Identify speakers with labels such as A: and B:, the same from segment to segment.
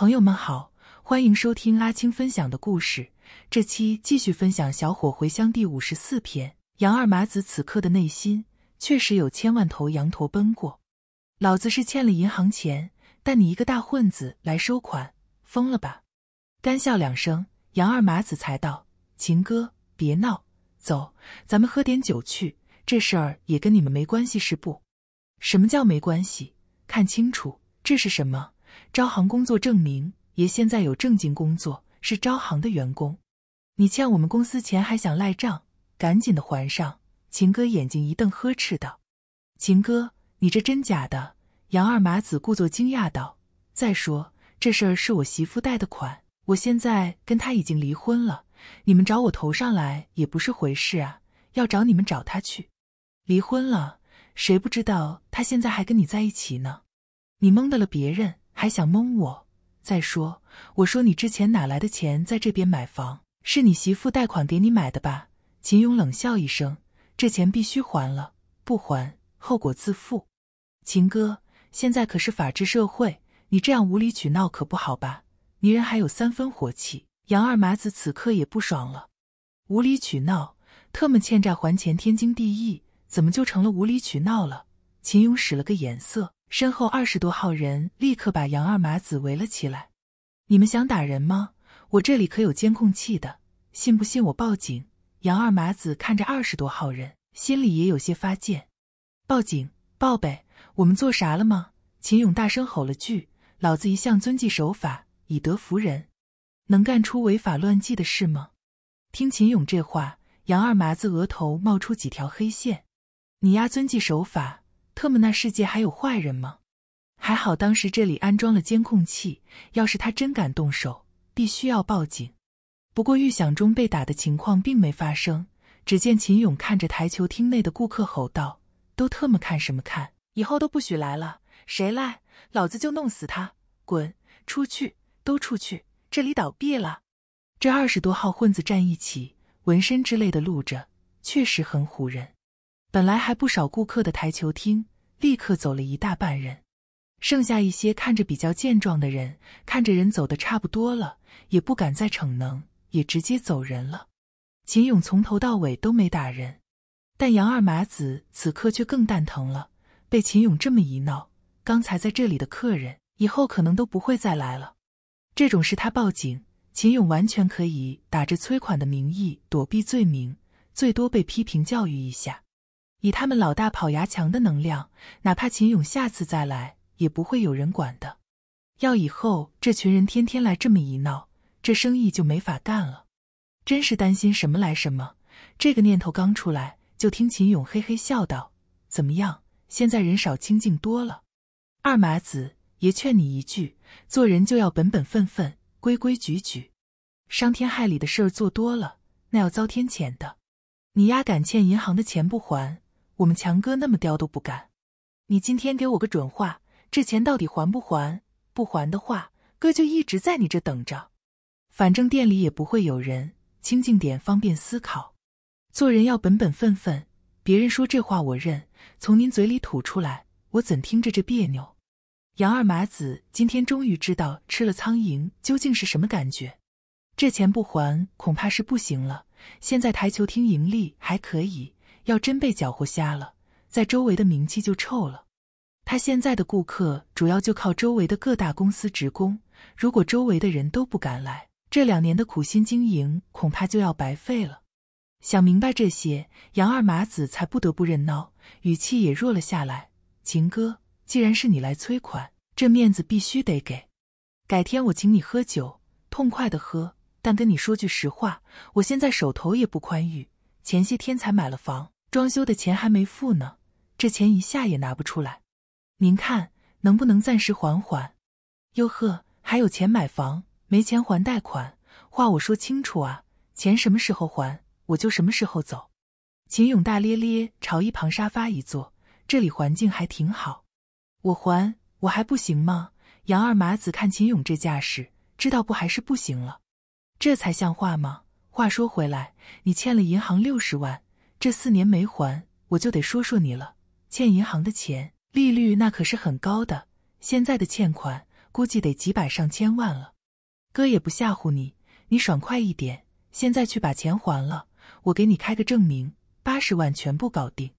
A: 朋友们好，欢迎收听阿青分享的故事。这期继续分享《小伙回乡》第五十四篇。杨二麻子此刻的内心，确实有千万头羊驼奔过。老子是欠了银行钱，但你一个大混子来收款，疯了吧？干笑两声，杨二麻子才道：“秦哥，别闹，走，咱们喝点酒去。这事儿也跟你们没关系，是不？什么叫没关系？看清楚，这是什么？”招行工作证明，爷现在有正经工作，是招行的员工。你欠我们公司钱还想赖账，赶紧的还上！秦哥眼睛一瞪，呵斥道：“秦哥，你这真假的？”杨二麻子故作惊讶道：“再说这事儿是我媳妇贷的款，我现在跟她已经离婚了，你们找我头上来也不是回事啊！要找你们找她去。离婚了，谁不知道他现在还跟你在一起呢？你蒙得了别人？”还想蒙我？再说，我说你之前哪来的钱在这边买房？是你媳妇贷款给你买的吧？秦勇冷笑一声：“这钱必须还了，不还后果自负。”秦哥，现在可是法治社会，你这样无理取闹可不好吧？你人还有三分火气？杨二麻子此刻也不爽了，无理取闹，特么欠债还钱天经地义，怎么就成了无理取闹了？秦勇使了个眼色。身后二十多号人立刻把杨二麻子围了起来。你们想打人吗？我这里可有监控器的，信不信我报警？杨二麻子看着二十多号人，心里也有些发贱。报警报呗，我们做啥了吗？秦勇大声吼了句：“老子一向遵纪守法，以德服人，能干出违法乱纪的事吗？”听秦勇这话，杨二麻子额头冒出几条黑线。你丫遵纪守法。特么，那世界还有坏人吗？还好当时这里安装了监控器，要是他真敢动手，必须要报警。不过预想中被打的情况并没发生，只见秦勇看着台球厅内的顾客吼道：“都特么看什么看？以后都不许来了！谁来，老子就弄死他！滚，出去，都出去！这里倒闭了。”这二十多号混子站一起，纹身之类的露着，确实很唬人。本来还不少顾客的台球厅。立刻走了一大半人，剩下一些看着比较健壮的人，看着人走的差不多了，也不敢再逞能，也直接走人了。秦勇从头到尾都没打人，但杨二麻子此刻却更蛋疼了。被秦勇这么一闹，刚才在这里的客人以后可能都不会再来了。这种事他报警，秦勇完全可以打着催款的名义躲避罪名，最多被批评教育一下。以他们老大跑牙强的能量，哪怕秦勇下次再来，也不会有人管的。要以后这群人天天来这么一闹，这生意就没法干了。真是担心什么来什么。这个念头刚出来，就听秦勇嘿嘿笑道：“怎么样，现在人少，清静多了。二麻子，也劝你一句，做人就要本本分分，规规矩矩，伤天害理的事儿做多了，那要遭天谴的。你丫敢欠银行的钱不还？”我们强哥那么刁都不干，你今天给我个准话，这钱到底还不还不还的话，哥就一直在你这等着。反正店里也不会有人，清静点方便思考。做人要本本分分，别人说这话我认，从您嘴里吐出来，我怎听着这别扭？杨二麻子今天终于知道吃了苍蝇究竟是什么感觉。这钱不还恐怕是不行了。现在台球厅盈利还可以。要真被搅和瞎了，在周围的名气就臭了。他现在的顾客主要就靠周围的各大公司职工，如果周围的人都不敢来，这两年的苦心经营恐怕就要白费了。想明白这些，杨二麻子才不得不认孬，语气也弱了下来。秦哥，既然是你来催款，这面子必须得给。改天我请你喝酒，痛快的喝。但跟你说句实话，我现在手头也不宽裕，前些天才买了房。装修的钱还没付呢，这钱一下也拿不出来，您看能不能暂时缓缓？哟呵，还有钱买房，没钱还贷款。话我说清楚啊，钱什么时候还，我就什么时候走。秦勇大咧咧朝一旁沙发一坐，这里环境还挺好。我还我还不行吗？杨二麻子看秦勇这架势，知道不还是不行了？这才像话吗？话说回来，你欠了银行六十万。这四年没还，我就得说说你了。欠银行的钱，利率那可是很高的，现在的欠款估计得几百上千万了。哥也不吓唬你，你爽快一点，现在去把钱还了，我给你开个证明，八十万全部搞定。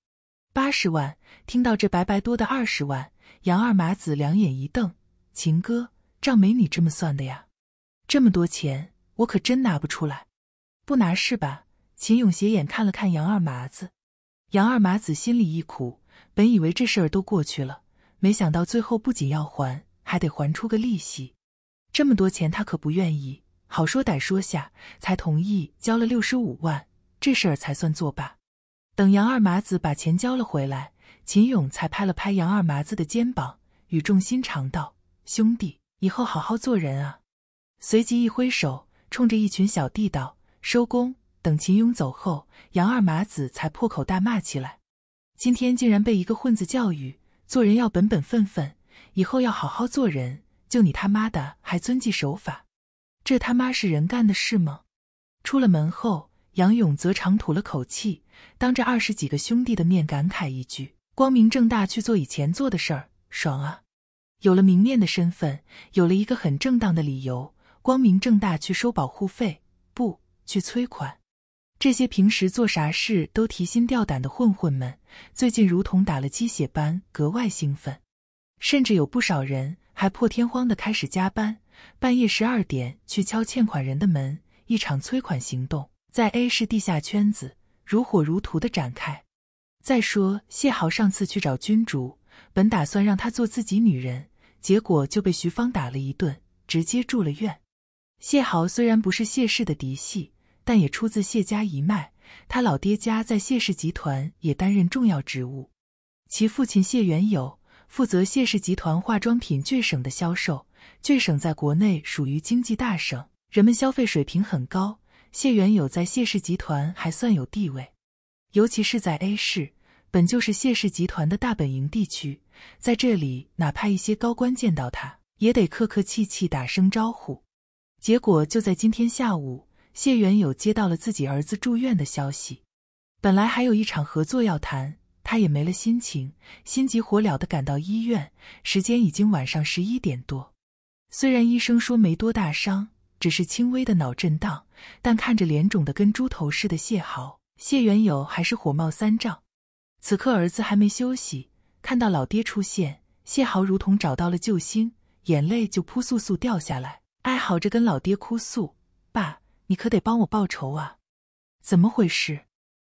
A: 八十万，听到这白白多的二十万，杨二麻子两眼一瞪：“秦哥，账没你这么算的呀，这么多钱我可真拿不出来，不拿是吧？”秦勇斜眼看了看杨二麻子，杨二麻子心里一苦，本以为这事儿都过去了，没想到最后不仅要还，还得还出个利息。这么多钱他可不愿意，好说歹说下才同意交了六十五万，这事儿才算作罢。等杨二麻子把钱交了回来，秦勇才拍了拍杨二麻子的肩膀，语重心长道：“兄弟，以后好好做人啊。”随即一挥手，冲着一群小弟道：“收工。”等秦勇走后，杨二麻子才破口大骂起来：“今天竟然被一个混子教育，做人要本本分分，以后要好好做人。就你他妈的还遵纪守法，这他妈是人干的事吗？”出了门后，杨勇则长吐了口气，当着二十几个兄弟的面感慨一句：“光明正大去做以前做的事儿，爽啊！有了明面的身份，有了一个很正当的理由，光明正大去收保护费，不去催款。”这些平时做啥事都提心吊胆的混混们，最近如同打了鸡血般格外兴奋，甚至有不少人还破天荒的开始加班，半夜十二点去敲欠款人的门。一场催款行动在 A 市地下圈子如火如荼的展开。再说谢豪上次去找君竹，本打算让他做自己女人，结果就被徐芳打了一顿，直接住了院。谢豪虽然不是谢氏的嫡系。但也出自谢家一脉，他老爹家在谢氏集团也担任重要职务。其父亲谢元友负责谢氏集团化妆品巨省的销售。巨省在国内属于经济大省，人们消费水平很高。谢元友在谢氏集团还算有地位，尤其是在 A 市，本就是谢氏集团的大本营地区，在这里，哪怕一些高官见到他，也得客客气气打声招呼。结果就在今天下午。谢元友接到了自己儿子住院的消息，本来还有一场合作要谈，他也没了心情，心急火燎地赶到医院。时间已经晚上十一点多，虽然医生说没多大伤，只是轻微的脑震荡，但看着脸肿得跟猪头似的谢豪，谢元友还是火冒三丈。此刻儿子还没休息，看到老爹出现，谢豪如同找到了救星，眼泪就扑簌簌掉下来，哀嚎着跟老爹哭诉：“爸。”你可得帮我报仇啊！怎么回事？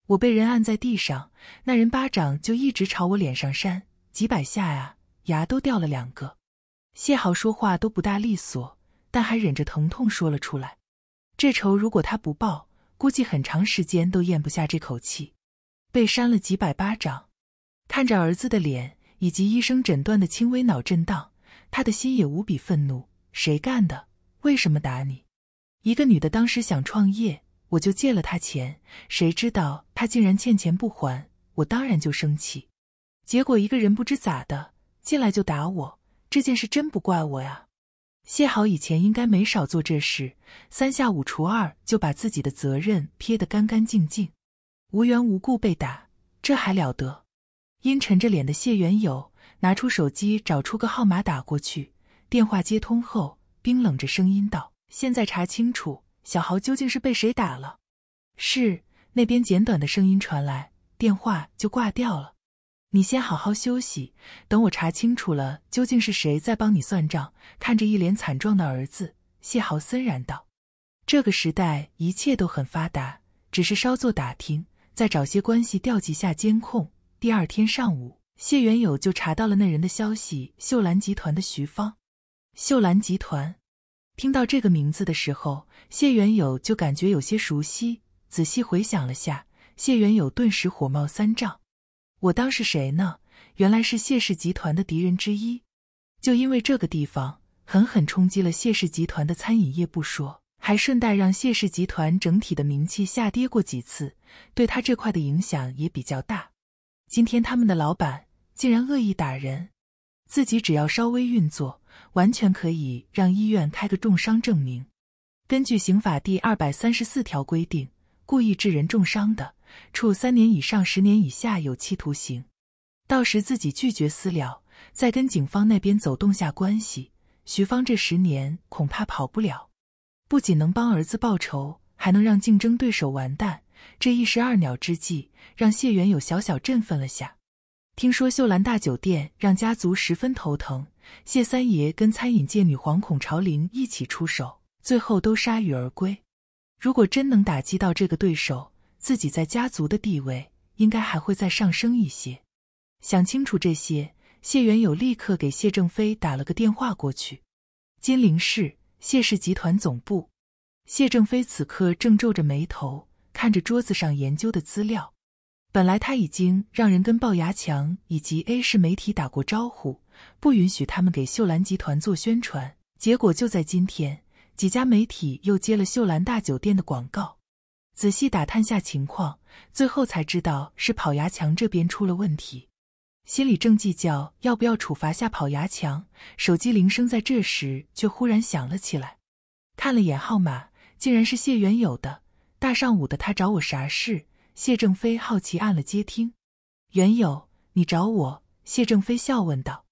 A: 我被人按在地上，那人巴掌就一直朝我脸上扇，几百下啊，牙都掉了两个。谢豪说话都不大利索，但还忍着疼痛说了出来。这仇如果他不报，估计很长时间都咽不下这口气。被扇了几百巴掌，看着儿子的脸以及医生诊断的轻微脑震荡，他的心也无比愤怒。谁干的？为什么打你？一个女的当时想创业，我就借了她钱，谁知道她竟然欠钱不还，我当然就生气。结果一个人不知咋的进来就打我，这件事真不怪我呀。谢好以前应该没少做这事，三下五除二就把自己的责任撇得干干净净。无缘无故被打，这还了得？阴沉着脸的谢元友拿出手机找出个号码打过去，电话接通后，冰冷着声音道。现在查清楚，小豪究竟是被谁打了？是那边简短的声音传来，电话就挂掉了。你先好好休息，等我查清楚了，究竟是谁在帮你算账。看着一脸惨状的儿子，谢豪森然道：“这个时代一切都很发达，只是稍作打听，再找些关系调集下监控。”第二天上午，谢元友就查到了那人的消息：秀兰集团的徐芳。秀兰集团。听到这个名字的时候，谢元友就感觉有些熟悉。仔细回想了下，谢元友顿时火冒三丈。我当是谁呢？原来是谢氏集团的敌人之一。就因为这个地方，狠狠冲击了谢氏集团的餐饮业不说，还顺带让谢氏集团整体的名气下跌过几次，对他这块的影响也比较大。今天他们的老板竟然恶意打人！自己只要稍微运作，完全可以让医院开个重伤证明。根据刑法第二百三十四条规定，故意致人重伤的，处三年以上十年以下有期徒刑。到时自己拒绝私了，再跟警方那边走动下关系，徐芳这十年恐怕跑不了。不仅能帮儿子报仇，还能让竞争对手完蛋，这一石二鸟之计，让谢元友小小振奋了下。听说秀兰大酒店让家族十分头疼，谢三爷跟餐饮界女皇孔朝林一起出手，最后都铩羽而归。如果真能打击到这个对手，自己在家族的地位应该还会再上升一些。想清楚这些，谢元友立刻给谢正飞打了个电话过去。金陵市谢氏集团总部，谢正飞此刻正皱着眉头看着桌子上研究的资料。本来他已经让人跟龅牙强以及 A 市媒体打过招呼，不允许他们给秀兰集团做宣传。结果就在今天，几家媒体又接了秀兰大酒店的广告。仔细打探下情况，最后才知道是跑牙强这边出了问题。心里正计较要不要处罚下跑牙强，手机铃声在这时却忽然响了起来。看了眼号码，竟然是谢元有的。大上午的，他找我啥事？谢正飞好奇按了接听，袁友，你找我？谢正飞笑问道：“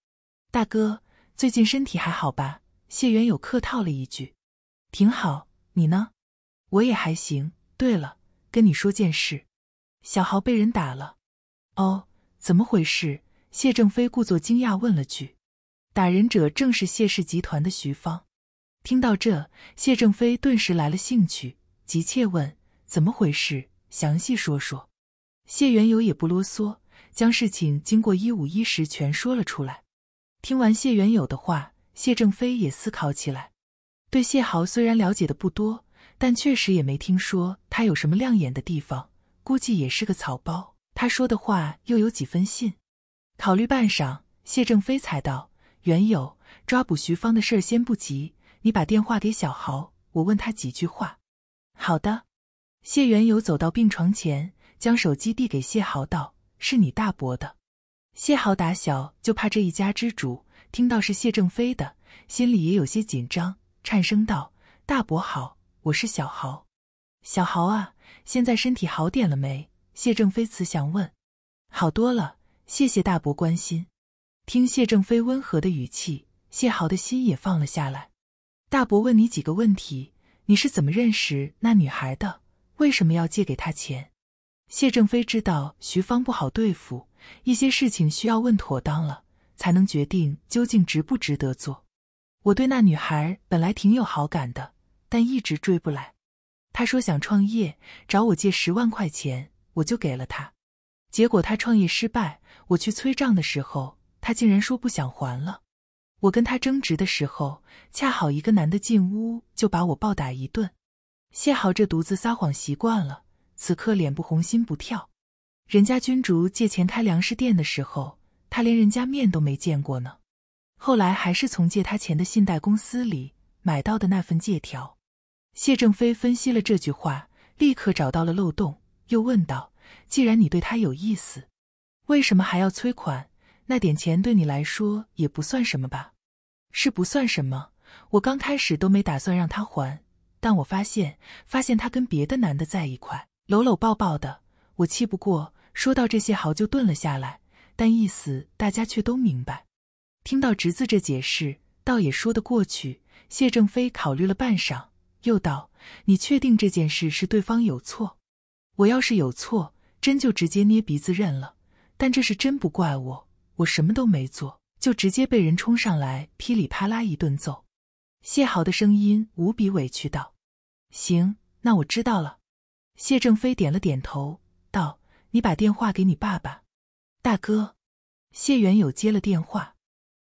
A: 大哥，最近身体还好吧？”谢元友客套了一句：“挺好，你呢？我也还行。对了，跟你说件事，小豪被人打了。”“哦，怎么回事？”谢正飞故作惊讶问了句。“打人者正是谢氏集团的徐芳。”听到这，谢正飞顿时来了兴趣，急切问：“怎么回事？”详细说说，谢元友也不啰嗦，将事情经过一五一十全说了出来。听完谢元友的话，谢正飞也思考起来。对谢豪虽然了解的不多，但确实也没听说他有什么亮眼的地方，估计也是个草包。他说的话又有几分信？考虑半晌，谢正飞才道：“元友，抓捕徐芳的事儿先不急，你把电话给小豪，我问他几句话。”“好的。”谢元友走到病床前，将手机递给谢豪，道：“是你大伯的。”谢豪打小就怕这一家之主，听到是谢正飞的，心里也有些紧张，颤声道：“大伯好，我是小豪。”“小豪啊，现在身体好点了没？”谢正飞慈祥问。“好多了，谢谢大伯关心。”听谢正飞温和的语气，谢豪的心也放了下来。“大伯问你几个问题，你是怎么认识那女孩的？”为什么要借给他钱？谢正飞知道徐芳不好对付，一些事情需要问妥当了，才能决定究竟值不值得做。我对那女孩本来挺有好感的，但一直追不来。他说想创业，找我借十万块钱，我就给了他。结果他创业失败，我去催账的时候，他竟然说不想还了。我跟他争执的时候，恰好一个男的进屋，就把我暴打一顿。谢豪这独自撒谎习惯了，此刻脸不红心不跳。人家君竹借钱开粮食店的时候，他连人家面都没见过呢。后来还是从借他钱的信贷公司里买到的那份借条。谢正飞分析了这句话，立刻找到了漏洞，又问道：“既然你对他有意思，为什么还要催款？那点钱对你来说也不算什么吧？”“是不算什么，我刚开始都没打算让他还。”但我发现，发现他跟别的男的在一块，搂搂抱抱的。我气不过，说到这谢豪就顿了下来，但意思大家却都明白。听到侄子这解释，倒也说得过去。谢正飞考虑了半晌，又道：“你确定这件事是对方有错？我要是有错，真就直接捏鼻子认了。但这是真不怪我，我什么都没做，就直接被人冲上来噼里啪啦一顿揍。”谢豪的声音无比委屈道。行，那我知道了。谢正飞点了点头，道：“你把电话给你爸爸，大哥。”谢元友接了电话：“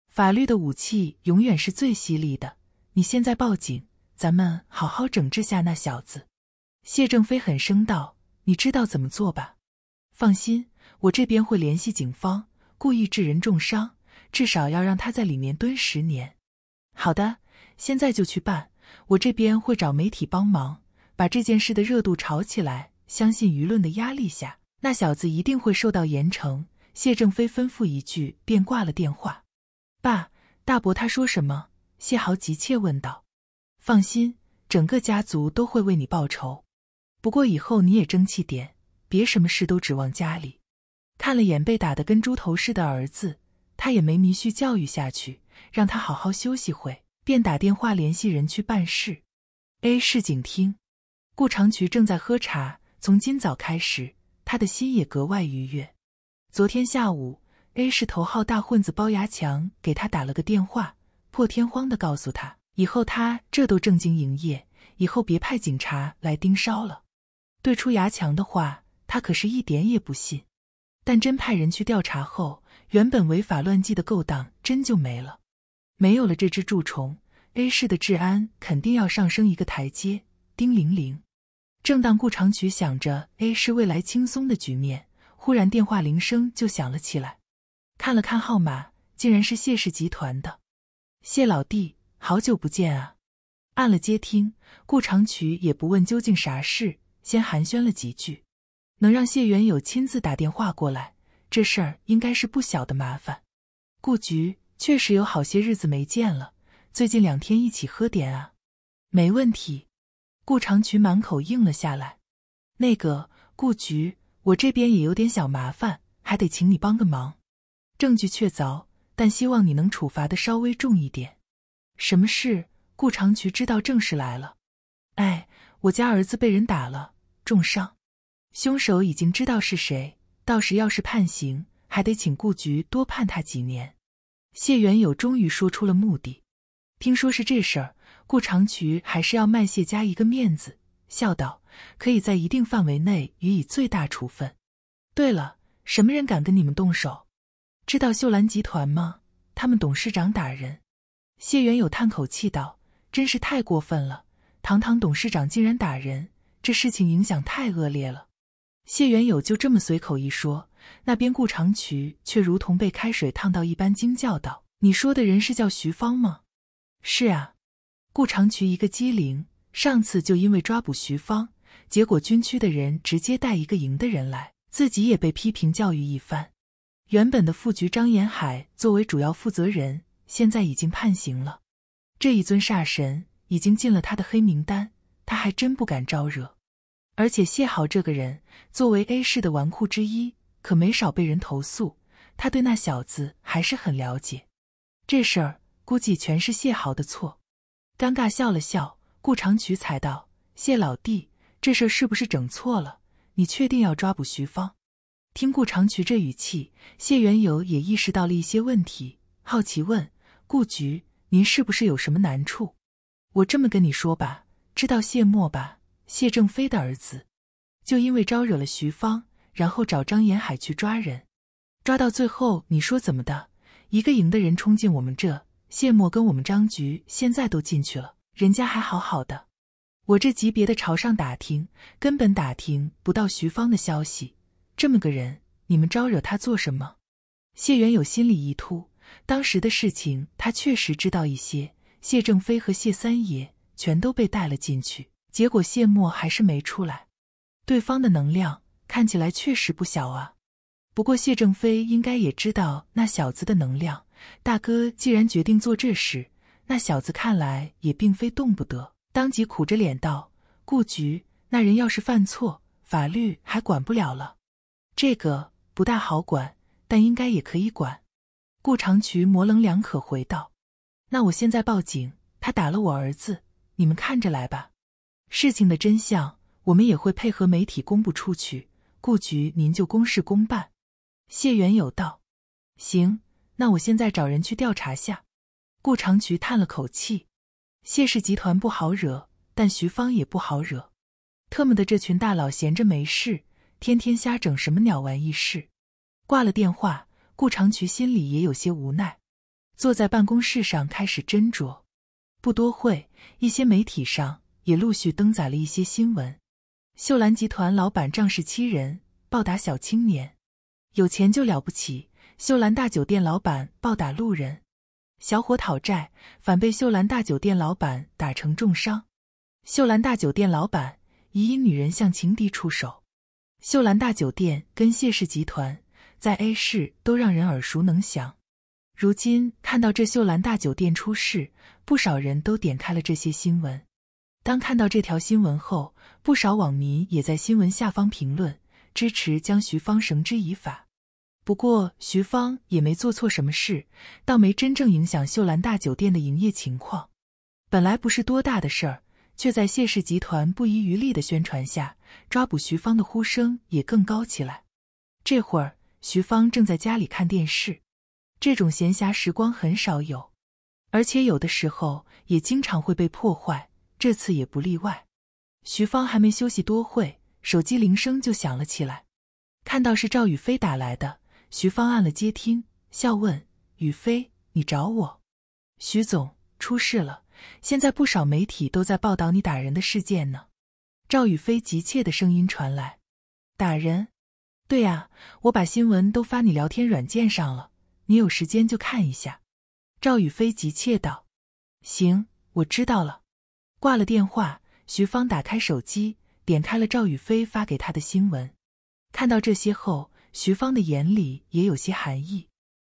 A: 法律的武器永远是最犀利的，你现在报警，咱们好好整治下那小子。”谢正飞很声道：“你知道怎么做吧？放心，我这边会联系警方，故意致人重伤，至少要让他在里面蹲十年。”“好的，现在就去办。”我这边会找媒体帮忙，把这件事的热度炒起来。相信舆论的压力下，那小子一定会受到严惩。谢正飞吩咐一句，便挂了电话。爸，大伯他说什么？谢豪急切问道。放心，整个家族都会为你报仇。不过以后你也争气点，别什么事都指望家里。看了眼被打得跟猪头似的儿子，他也没迷续教育下去，让他好好休息会。便打电话联系人去办事。A 市警厅，顾长渠正在喝茶。从今早开始，他的心也格外愉悦。昨天下午，A 市头号大混子包牙强给他打了个电话，破天荒的告诉他，以后他这都正经营业，以后别派警察来盯梢了。对出牙强的话，他可是一点也不信。但真派人去调查后，原本违法乱纪的勾当真就没了。没有了这只蛀虫，A 市的治安肯定要上升一个台阶。叮铃铃，正当顾长渠想着 A 市未来轻松的局面，忽然电话铃声就响了起来。看了看号码，竟然是谢氏集团的谢老弟，好久不见啊！按了接听，顾长渠也不问究竟啥事，先寒暄了几句。能让谢元友亲自打电话过来，这事儿应该是不小的麻烦。顾局。确实有好些日子没见了，最近两天一起喝点啊，没问题。顾长渠满口应了下来。那个顾局，我这边也有点小麻烦，还得请你帮个忙。证据确凿，但希望你能处罚的稍微重一点。什么事？顾长渠知道正事来了。哎，我家儿子被人打了，重伤，凶手已经知道是谁，到时要是判刑，还得请顾局多判他几年。谢元友终于说出了目的，听说是这事儿，顾长渠还是要卖谢家一个面子，笑道：“可以在一定范围内予以最大处分。”对了，什么人敢跟你们动手？知道秀兰集团吗？他们董事长打人。谢元友叹口气道：“真是太过分了，堂堂董事长竟然打人，这事情影响太恶劣了。”谢元友就这么随口一说，那边顾长渠却如同被开水烫到一般惊叫道：“你说的人是叫徐芳吗？”“是啊。”顾长渠一个机灵，上次就因为抓捕徐芳，结果军区的人直接带一个营的人来，自己也被批评教育一番。原本的副局张延海作为主要负责人，现在已经判刑了。这一尊煞神已经进了他的黑名单，他还真不敢招惹。而且谢豪这个人，作为 A 市的纨绔之一，可没少被人投诉。他对那小子还是很了解，这事儿估计全是谢豪的错。尴尬笑了笑，顾长渠才道：“谢老弟，这事儿是不是整错了？你确定要抓捕徐芳？”听顾长渠这语气，谢元友也意识到了一些问题，好奇问：“顾局，您是不是有什么难处？我这么跟你说吧，知道谢墨吧？”谢正飞的儿子，就因为招惹了徐芳，然后找张延海去抓人，抓到最后，你说怎么的？一个营的人冲进我们这，谢莫跟我们张局现在都进去了，人家还好好的。我这级别的朝上打听，根本打听不到徐芳的消息。这么个人，你们招惹他做什么？谢元有心里一突，当时的事情他确实知道一些。谢正飞和谢三爷全都被带了进去。结果谢默还是没出来，对方的能量看起来确实不小啊。不过谢正飞应该也知道那小子的能量。大哥既然决定做这事，那小子看来也并非动不得。当即苦着脸道：“顾局，那人要是犯错，法律还管不了了。这个不大好管，但应该也可以管。”顾长渠模棱两可回道：“那我现在报警，他打了我儿子，你们看着来吧。”事情的真相，我们也会配合媒体公布出去。顾局，您就公事公办。谢元有道，行，那我现在找人去调查下。顾长渠叹了口气，谢氏集团不好惹，但徐芳也不好惹。特么的，这群大佬闲着没事，天天瞎整什么鸟玩意事。挂了电话，顾长渠心里也有些无奈，坐在办公室上开始斟酌。不多会，一些媒体上。也陆续登载了一些新闻：秀兰集团老板仗势欺人，暴打小青年；有钱就了不起，秀兰大酒店老板暴打路人，小伙讨债反被秀兰大酒店老板打成重伤；秀兰大酒店老板疑因女人向情敌出手。秀兰大酒店跟谢氏集团在 A 市都让人耳熟能详，如今看到这秀兰大酒店出事，不少人都点开了这些新闻。当看到这条新闻后，不少网民也在新闻下方评论，支持将徐芳绳之以法。不过，徐芳也没做错什么事，倒没真正影响秀兰大酒店的营业情况。本来不是多大的事儿，却在谢氏集团不遗余力的宣传下，抓捕徐芳的呼声也更高起来。这会儿，徐芳正在家里看电视，这种闲暇时光很少有，而且有的时候也经常会被破坏。这次也不例外，徐芳还没休息多会，手机铃声就响了起来。看到是赵宇飞打来的，徐芳按了接听，笑问：“宇飞，你找我？”“徐总，出事了，现在不少媒体都在报道你打人的事件呢。”赵宇飞急切的声音传来。“打人？对呀，我把新闻都发你聊天软件上了，你有时间就看一下。”赵宇飞急切道。“行，我知道了。”挂了电话，徐芳打开手机，点开了赵宇飞发给他的新闻。看到这些后，徐芳的眼里也有些寒意。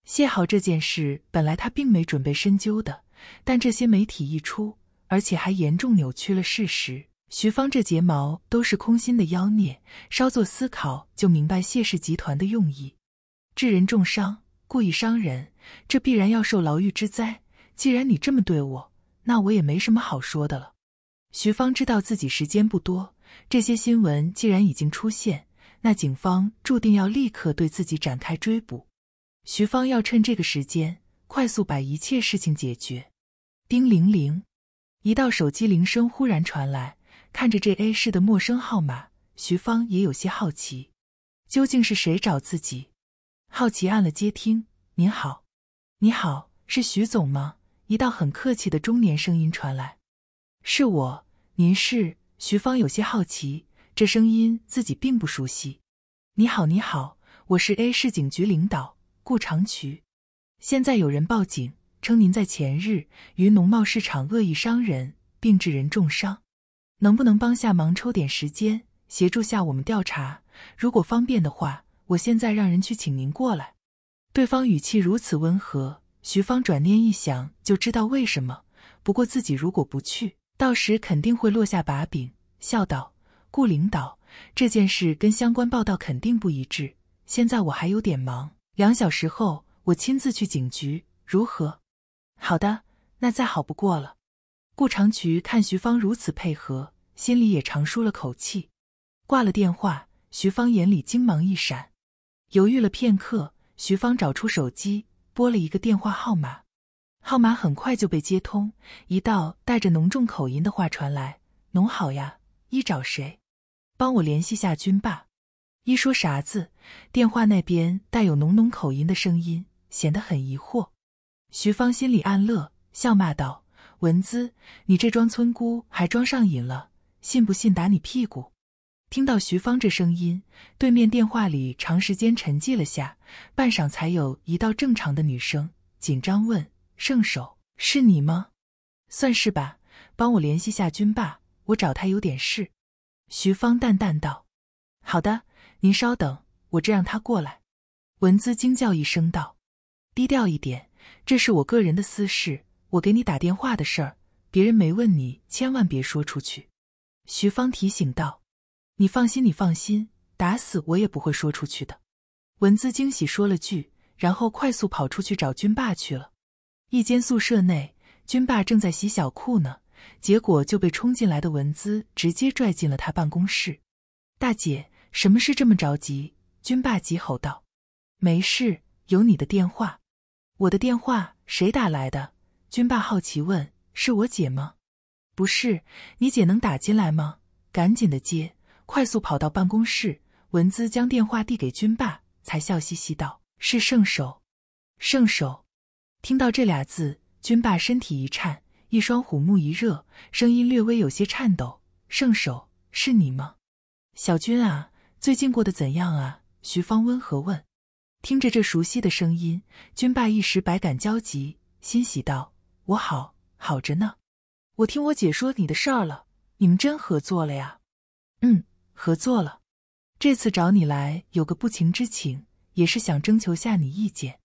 A: 谢豪这件事本来他并没准备深究的，但这些媒体一出，而且还严重扭曲了事实。徐芳这睫毛都是空心的妖孽，稍作思考就明白谢氏集团的用意：致人重伤，故意伤人，这必然要受牢狱之灾。既然你这么对我，那我也没什么好说的了。徐芳知道自己时间不多，这些新闻既然已经出现，那警方注定要立刻对自己展开追捕。徐芳要趁这个时间，快速把一切事情解决。叮铃铃，一道手机铃声忽然传来，看着这 A 市的陌生号码，徐芳也有些好奇，究竟是谁找自己？好奇按了接听。您好，你好，是徐总吗？一道很客气的中年声音传来。是我，您是？徐芳有些好奇，这声音自己并不熟悉。你好，你好，我是 A 市警局领导顾长渠。现在有人报警，称您在前日于农贸市场恶意伤人，并致人重伤。能不能帮下忙，抽点时间协助下我们调查？如果方便的话，我现在让人去请您过来。对方语气如此温和，徐芳转念一想就知道为什么。不过自己如果不去，到时肯定会落下把柄，笑道：“顾领导，这件事跟相关报道肯定不一致。现在我还有点忙，两小时后我亲自去警局，如何？”“好的，那再好不过了。”顾长渠看徐芳如此配合，心里也长舒了口气。挂了电话，徐芳眼里金芒一闪，犹豫了片刻，徐芳找出手机，拨了一个电话号码。号码很快就被接通，一道带着浓重口音的话传来：“侬好呀，一找谁？帮我联系下军爸。”一说啥子？电话那边带有浓浓口音的声音显得很疑惑。徐芳心里暗乐，笑骂道：“文姿，你这装村姑还装上瘾了，信不信打你屁股？”听到徐芳这声音，对面电话里长时间沉寂了下，半晌才有一道正常的女声紧张问。圣手是你吗？算是吧，帮我联系下君霸，我找他有点事。徐芳淡淡道：“好的，您稍等，我这让他过来。”文姿惊叫一声道：“低调一点，这是我个人的私事，我给你打电话的事儿，别人没问你，千万别说出去。”徐芳提醒道：“你放心，你放心，打死我也不会说出去的。”文姿惊喜说了句，然后快速跑出去找君霸去了。一间宿舍内，军爸正在洗小裤呢，结果就被冲进来的文姿直接拽进了他办公室。大姐，什么事这么着急？军爸急吼道。没事，有你的电话。我的电话？谁打来的？军爸好奇问。是我姐吗？不是，你姐能打进来吗？赶紧的接，快速跑到办公室。文姿将电话递给军爸，才笑嘻嘻道：“是圣手，圣手。”听到这俩字，军爸身体一颤，一双虎目一热，声音略微有些颤抖：“圣手，是你吗，小军啊？最近过得怎样啊？”徐芳温和问。听着这熟悉的声音，军爸一时百感交集，欣喜道：“我好，好着呢。我听我姐说你的事儿了，你们真合作了呀？”“嗯，合作了。这次找你来有个不情之请，也是想征求下你意见。”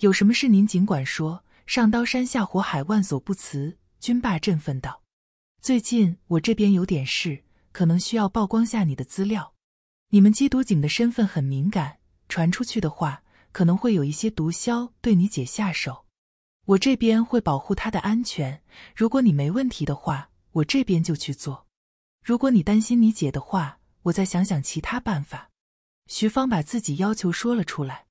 A: 有什么事您尽管说，上刀山下火海万所不辞。军霸振奋道：“最近我这边有点事，可能需要曝光下你的资料。你们缉毒警的身份很敏感，传出去的话，可能会有一些毒枭对你姐下手。我这边会保护她的安全。如果你没问题的话，我这边就去做。如果你担心你姐的话，我再想想其他办法。”徐芳把自己要求说了出来：“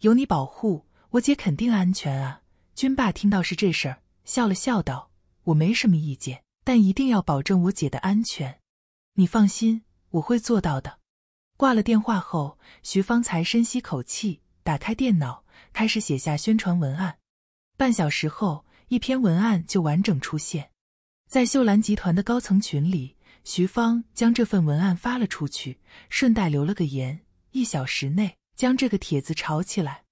A: 有你保护。”我姐肯定安全啊！军爸听到是这事儿，笑了笑道：“我没什么意见，但一定要保证我姐的安全。你放心，我会做到的。”挂了电话后，徐芳才深吸口气，打开电脑，开始写下宣传文案。半小时后，一篇文案就完整出现在秀兰集团的高层群里。徐芳将这份文案发了出去，顺带留了个言：“一小时内将这个帖子炒起来。”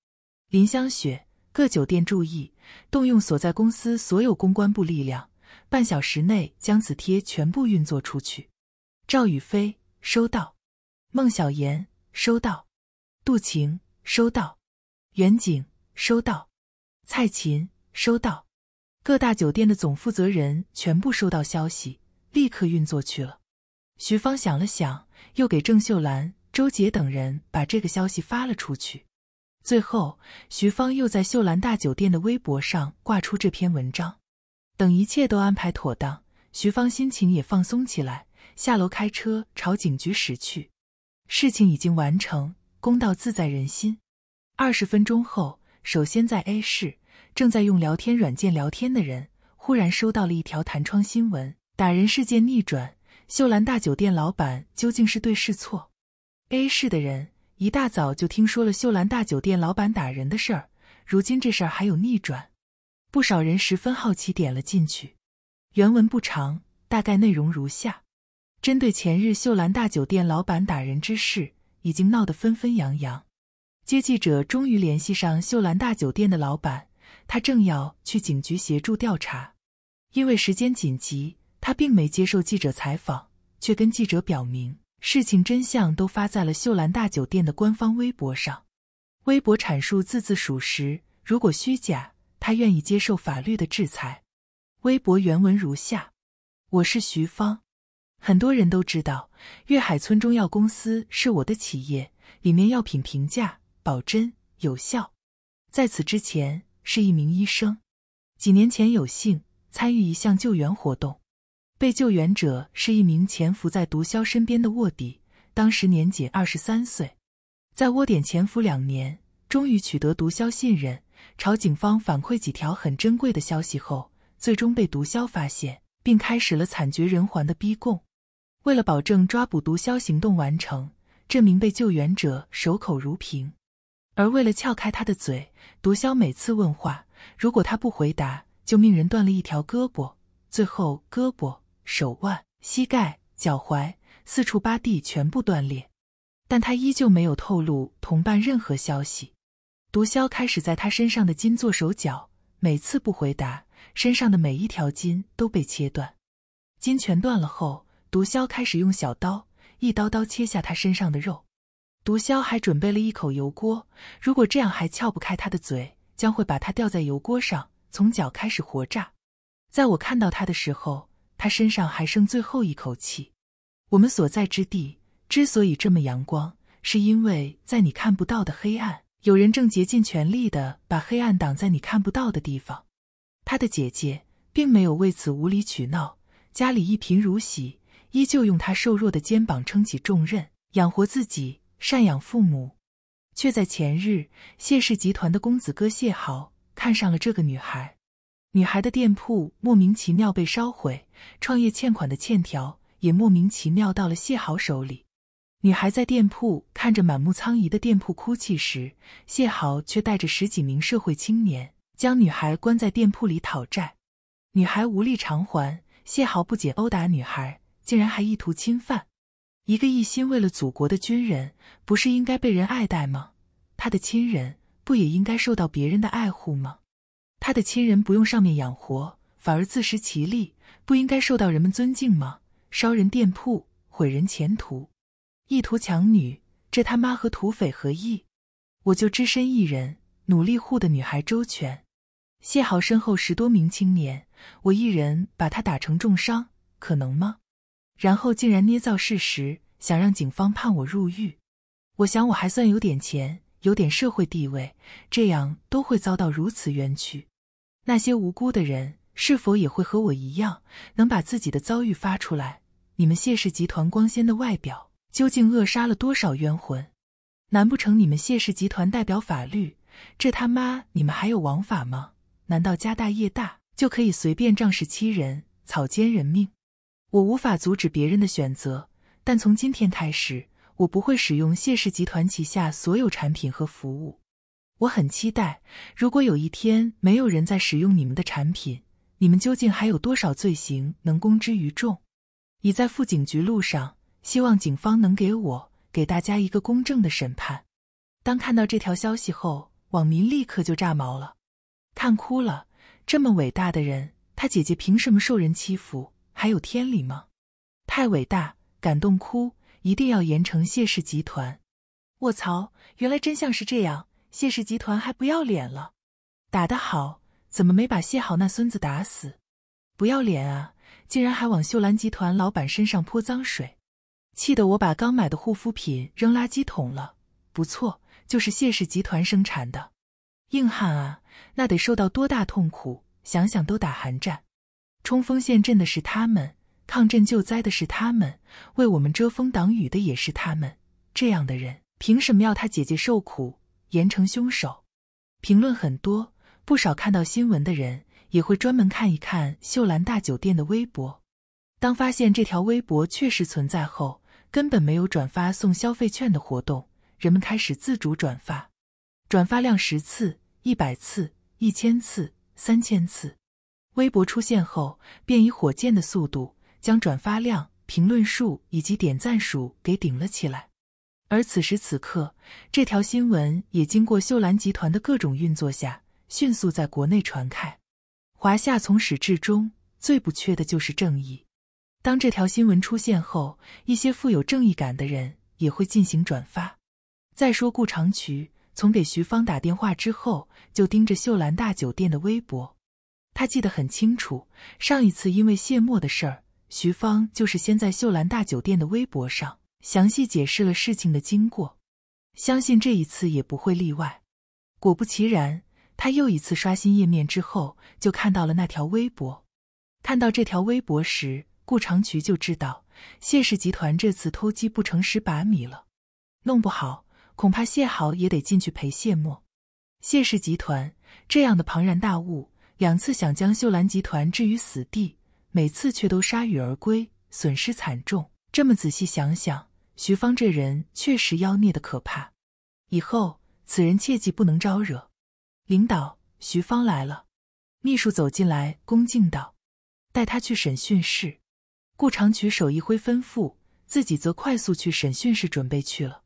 A: 林香雪，各酒店注意，动用所在公司所有公关部力量，半小时内将此贴全部运作出去。赵宇飞，收到；孟小妍，收到；杜晴，收到；袁景，收到；蔡琴，收到。各大酒店的总负责人全部收到消息，立刻运作去了。徐芳想了想，又给郑秀兰、周杰等人把这个消息发了出去。最后，徐芳又在秀兰大酒店的微博上挂出这篇文章。等一切都安排妥当，徐芳心情也放松起来，下楼开车朝警局驶去。事情已经完成，公道自在人心。二十分钟后，首先在 A 市正在用聊天软件聊天的人忽然收到了一条弹窗新闻：打人事件逆转，秀兰大酒店老板究竟是对是错？A 市的人。一大早就听说了秀兰大酒店老板打人的事儿，如今这事儿还有逆转，不少人十分好奇，点了进去。原文不长，大概内容如下：针对前日秀兰大酒店老板打人之事，已经闹得纷纷扬扬。接记者终于联系上秀兰大酒店的老板，他正要去警局协助调查，因为时间紧急，他并没接受记者采访，却跟记者表明。事情真相都发在了秀兰大酒店的官方微博上，微博阐述字字属实。如果虚假，他愿意接受法律的制裁。微博原文如下：我是徐芳，很多人都知道粤海村中药公司是我的企业，里面药品评价、保真、有效。在此之前是一名医生，几年前有幸参与一项救援活动。被救援者是一名潜伏在毒枭身边的卧底，当时年仅二十三岁，在窝点潜伏两年，终于取得毒枭信任，朝警方反馈几条很珍贵的消息后，最终被毒枭发现，并开始了惨绝人寰的逼供。为了保证抓捕毒枭行动完成，这名被救援者守口如瓶，而为了撬开他的嘴，毒枭每次问话，如果他不回答，就命人断了一条胳膊，最后胳膊。手腕、膝盖、脚踝四处扒地，全部断裂，但他依旧没有透露同伴任何消息。毒枭开始在他身上的筋做手脚，每次不回答，身上的每一条筋都被切断。筋全断了后，毒枭开始用小刀一刀刀切下他身上的肉。毒枭还准备了一口油锅，如果这样还撬不开他的嘴，将会把他吊在油锅上，从脚开始活炸。在我看到他的时候。他身上还剩最后一口气。我们所在之地之所以这么阳光，是因为在你看不到的黑暗，有人正竭尽全力的把黑暗挡在你看不到的地方。他的姐姐并没有为此无理取闹，家里一贫如洗，依旧用他瘦弱的肩膀撑起重任，养活自己，赡养父母。却在前日，谢氏集团的公子哥谢豪看上了这个女孩，女孩的店铺莫名其妙被烧毁。创业欠款的欠条也莫名其妙到了谢豪手里。女孩在店铺看着满目苍夷的店铺哭泣时，谢豪却带着十几名社会青年将女孩关在店铺里讨债。女孩无力偿还，谢豪不仅殴打女孩，竟然还意图侵犯。一个一心为了祖国的军人，不是应该被人爱戴吗？他的亲人不也应该受到别人的爱护吗？他的亲人不用上面养活，反而自食其力。不应该受到人们尊敬吗？烧人店铺，毁人前途，意图强女，这他妈和土匪何异？我就只身一人，努力护的女孩周全。谢豪身后十多名青年，我一人把他打成重伤，可能吗？然后竟然捏造事实，想让警方判我入狱。我想我还算有点钱，有点社会地位，这样都会遭到如此冤屈？那些无辜的人。是否也会和我一样，能把自己的遭遇发出来？你们谢氏集团光鲜的外表，究竟扼杀了多少冤魂？难不成你们谢氏集团代表法律？这他妈，你们还有王法吗？难道家大业大就可以随便仗势欺人、草菅人命？我无法阻止别人的选择，但从今天开始，我不会使用谢氏集团旗下所有产品和服务。我很期待，如果有一天没有人在使用你们的产品。你们究竟还有多少罪行能公之于众？已在赴警局路上，希望警方能给我给大家一个公正的审判。当看到这条消息后，网民立刻就炸毛了，看哭了。这么伟大的人，他姐姐凭什么受人欺负？还有天理吗？太伟大，感动哭，一定要严惩谢氏集团。卧槽，原来真相是这样，谢氏集团还不要脸了，打得好。怎么没把谢好那孙子打死？不要脸啊！竟然还往秀兰集团老板身上泼脏水，气得我把刚买的护肤品扔垃圾桶了。不错，就是谢氏集团生产的。硬汉啊，那得受到多大痛苦？想想都打寒战。冲锋陷阵的是他们，抗震救灾的是他们，为我们遮风挡雨的也是他们。这样的人凭什么要他姐姐受苦？严惩凶手。评论很多。不少看到新闻的人也会专门看一看秀兰大酒店的微博。当发现这条微博确实存在后，根本没有转发送消费券的活动，人们开始自主转发。转发量十次、一百次、一千次、三千次，微博出现后便以火箭的速度将转发量、评论数以及点赞数给顶了起来。而此时此刻，这条新闻也经过秀兰集团的各种运作下。迅速在国内传开。华夏从始至终最不缺的就是正义。当这条新闻出现后，一些富有正义感的人也会进行转发。再说顾长渠，从给徐芳打电话之后，就盯着秀兰大酒店的微博。他记得很清楚，上一次因为谢墨的事儿，徐芳就是先在秀兰大酒店的微博上详细解释了事情的经过。相信这一次也不会例外。果不其然。他又一次刷新页面之后，就看到了那条微博。看到这条微博时，顾长渠就知道谢氏集团这次偷鸡不成蚀把米了，弄不好恐怕谢豪也得进去陪谢墨。谢氏集团这样的庞然大物，两次想将秀兰集团置于死地，每次却都铩羽而归，损失惨重。这么仔细想想，徐芳这人确实妖孽的可怕，以后此人切记不能招惹。领导，徐芳来了。秘书走进来，恭敬道：“带他去审讯室。”顾长渠手一挥，吩咐自己则快速去审讯室准备去了。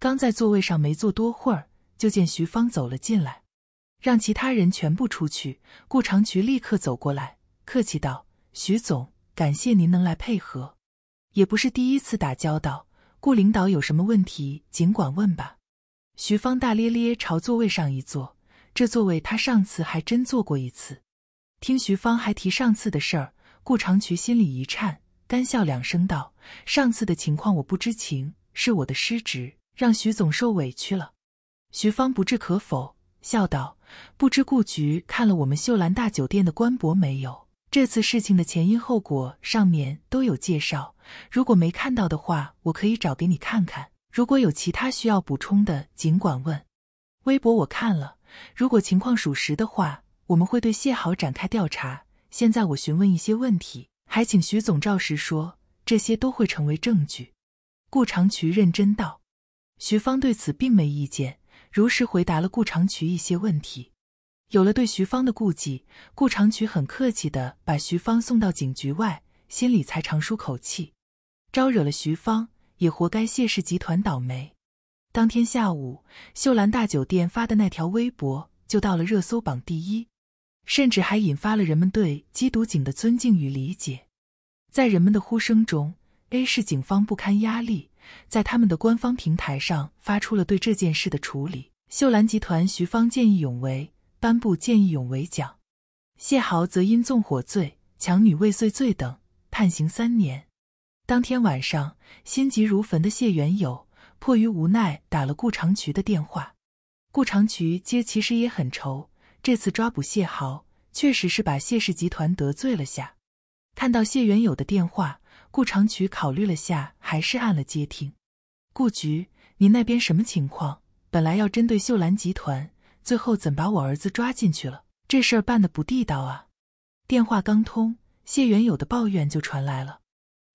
A: 刚在座位上没坐多会儿，就见徐芳走了进来，让其他人全部出去。顾长渠立刻走过来，客气道：“徐总，感谢您能来配合，也不是第一次打交道。顾领导有什么问题，尽管问吧。”徐芳大咧咧朝座位上一坐。这座位他上次还真坐过一次，听徐芳还提上次的事儿，顾长渠心里一颤，干笑两声道：“上次的情况我不知情，是我的失职，让徐总受委屈了。”徐芳不置可否，笑道：“不知顾局看了我们秀兰大酒店的官博没有？这次事情的前因后果上面都有介绍，如果没看到的话，我可以找给你看看。如果有其他需要补充的，尽管问。”微博我看了。如果情况属实的话，我们会对谢豪展开调查。现在我询问一些问题，还请徐总照实说，这些都会成为证据。顾长渠认真道。徐芳对此并没意见，如实回答了顾长渠一些问题。有了对徐芳的顾忌，顾长渠很客气的把徐芳送到警局外，心里才长舒口气。招惹了徐芳，也活该谢氏集团倒霉。当天下午，秀兰大酒店发的那条微博就到了热搜榜第一，甚至还引发了人们对缉毒警的尊敬与理解。在人们的呼声中，A 市警方不堪压力，在他们的官方平台上发出了对这件事的处理：秀兰集团徐芳见义勇为，颁布见义勇为奖；谢豪则因纵火罪、强女未遂罪等判刑三年。当天晚上，心急如焚的谢元友。迫于无奈，打了顾长渠的电话。顾长渠接，其实也很愁。这次抓捕谢豪，确实是把谢氏集团得罪了下。看到谢元友的电话，顾长渠考虑了下，还是按了接听。顾局，您那边什么情况？本来要针对秀兰集团，最后怎把我儿子抓进去了？这事儿办得不地道啊！电话刚通，谢元友的抱怨就传来了。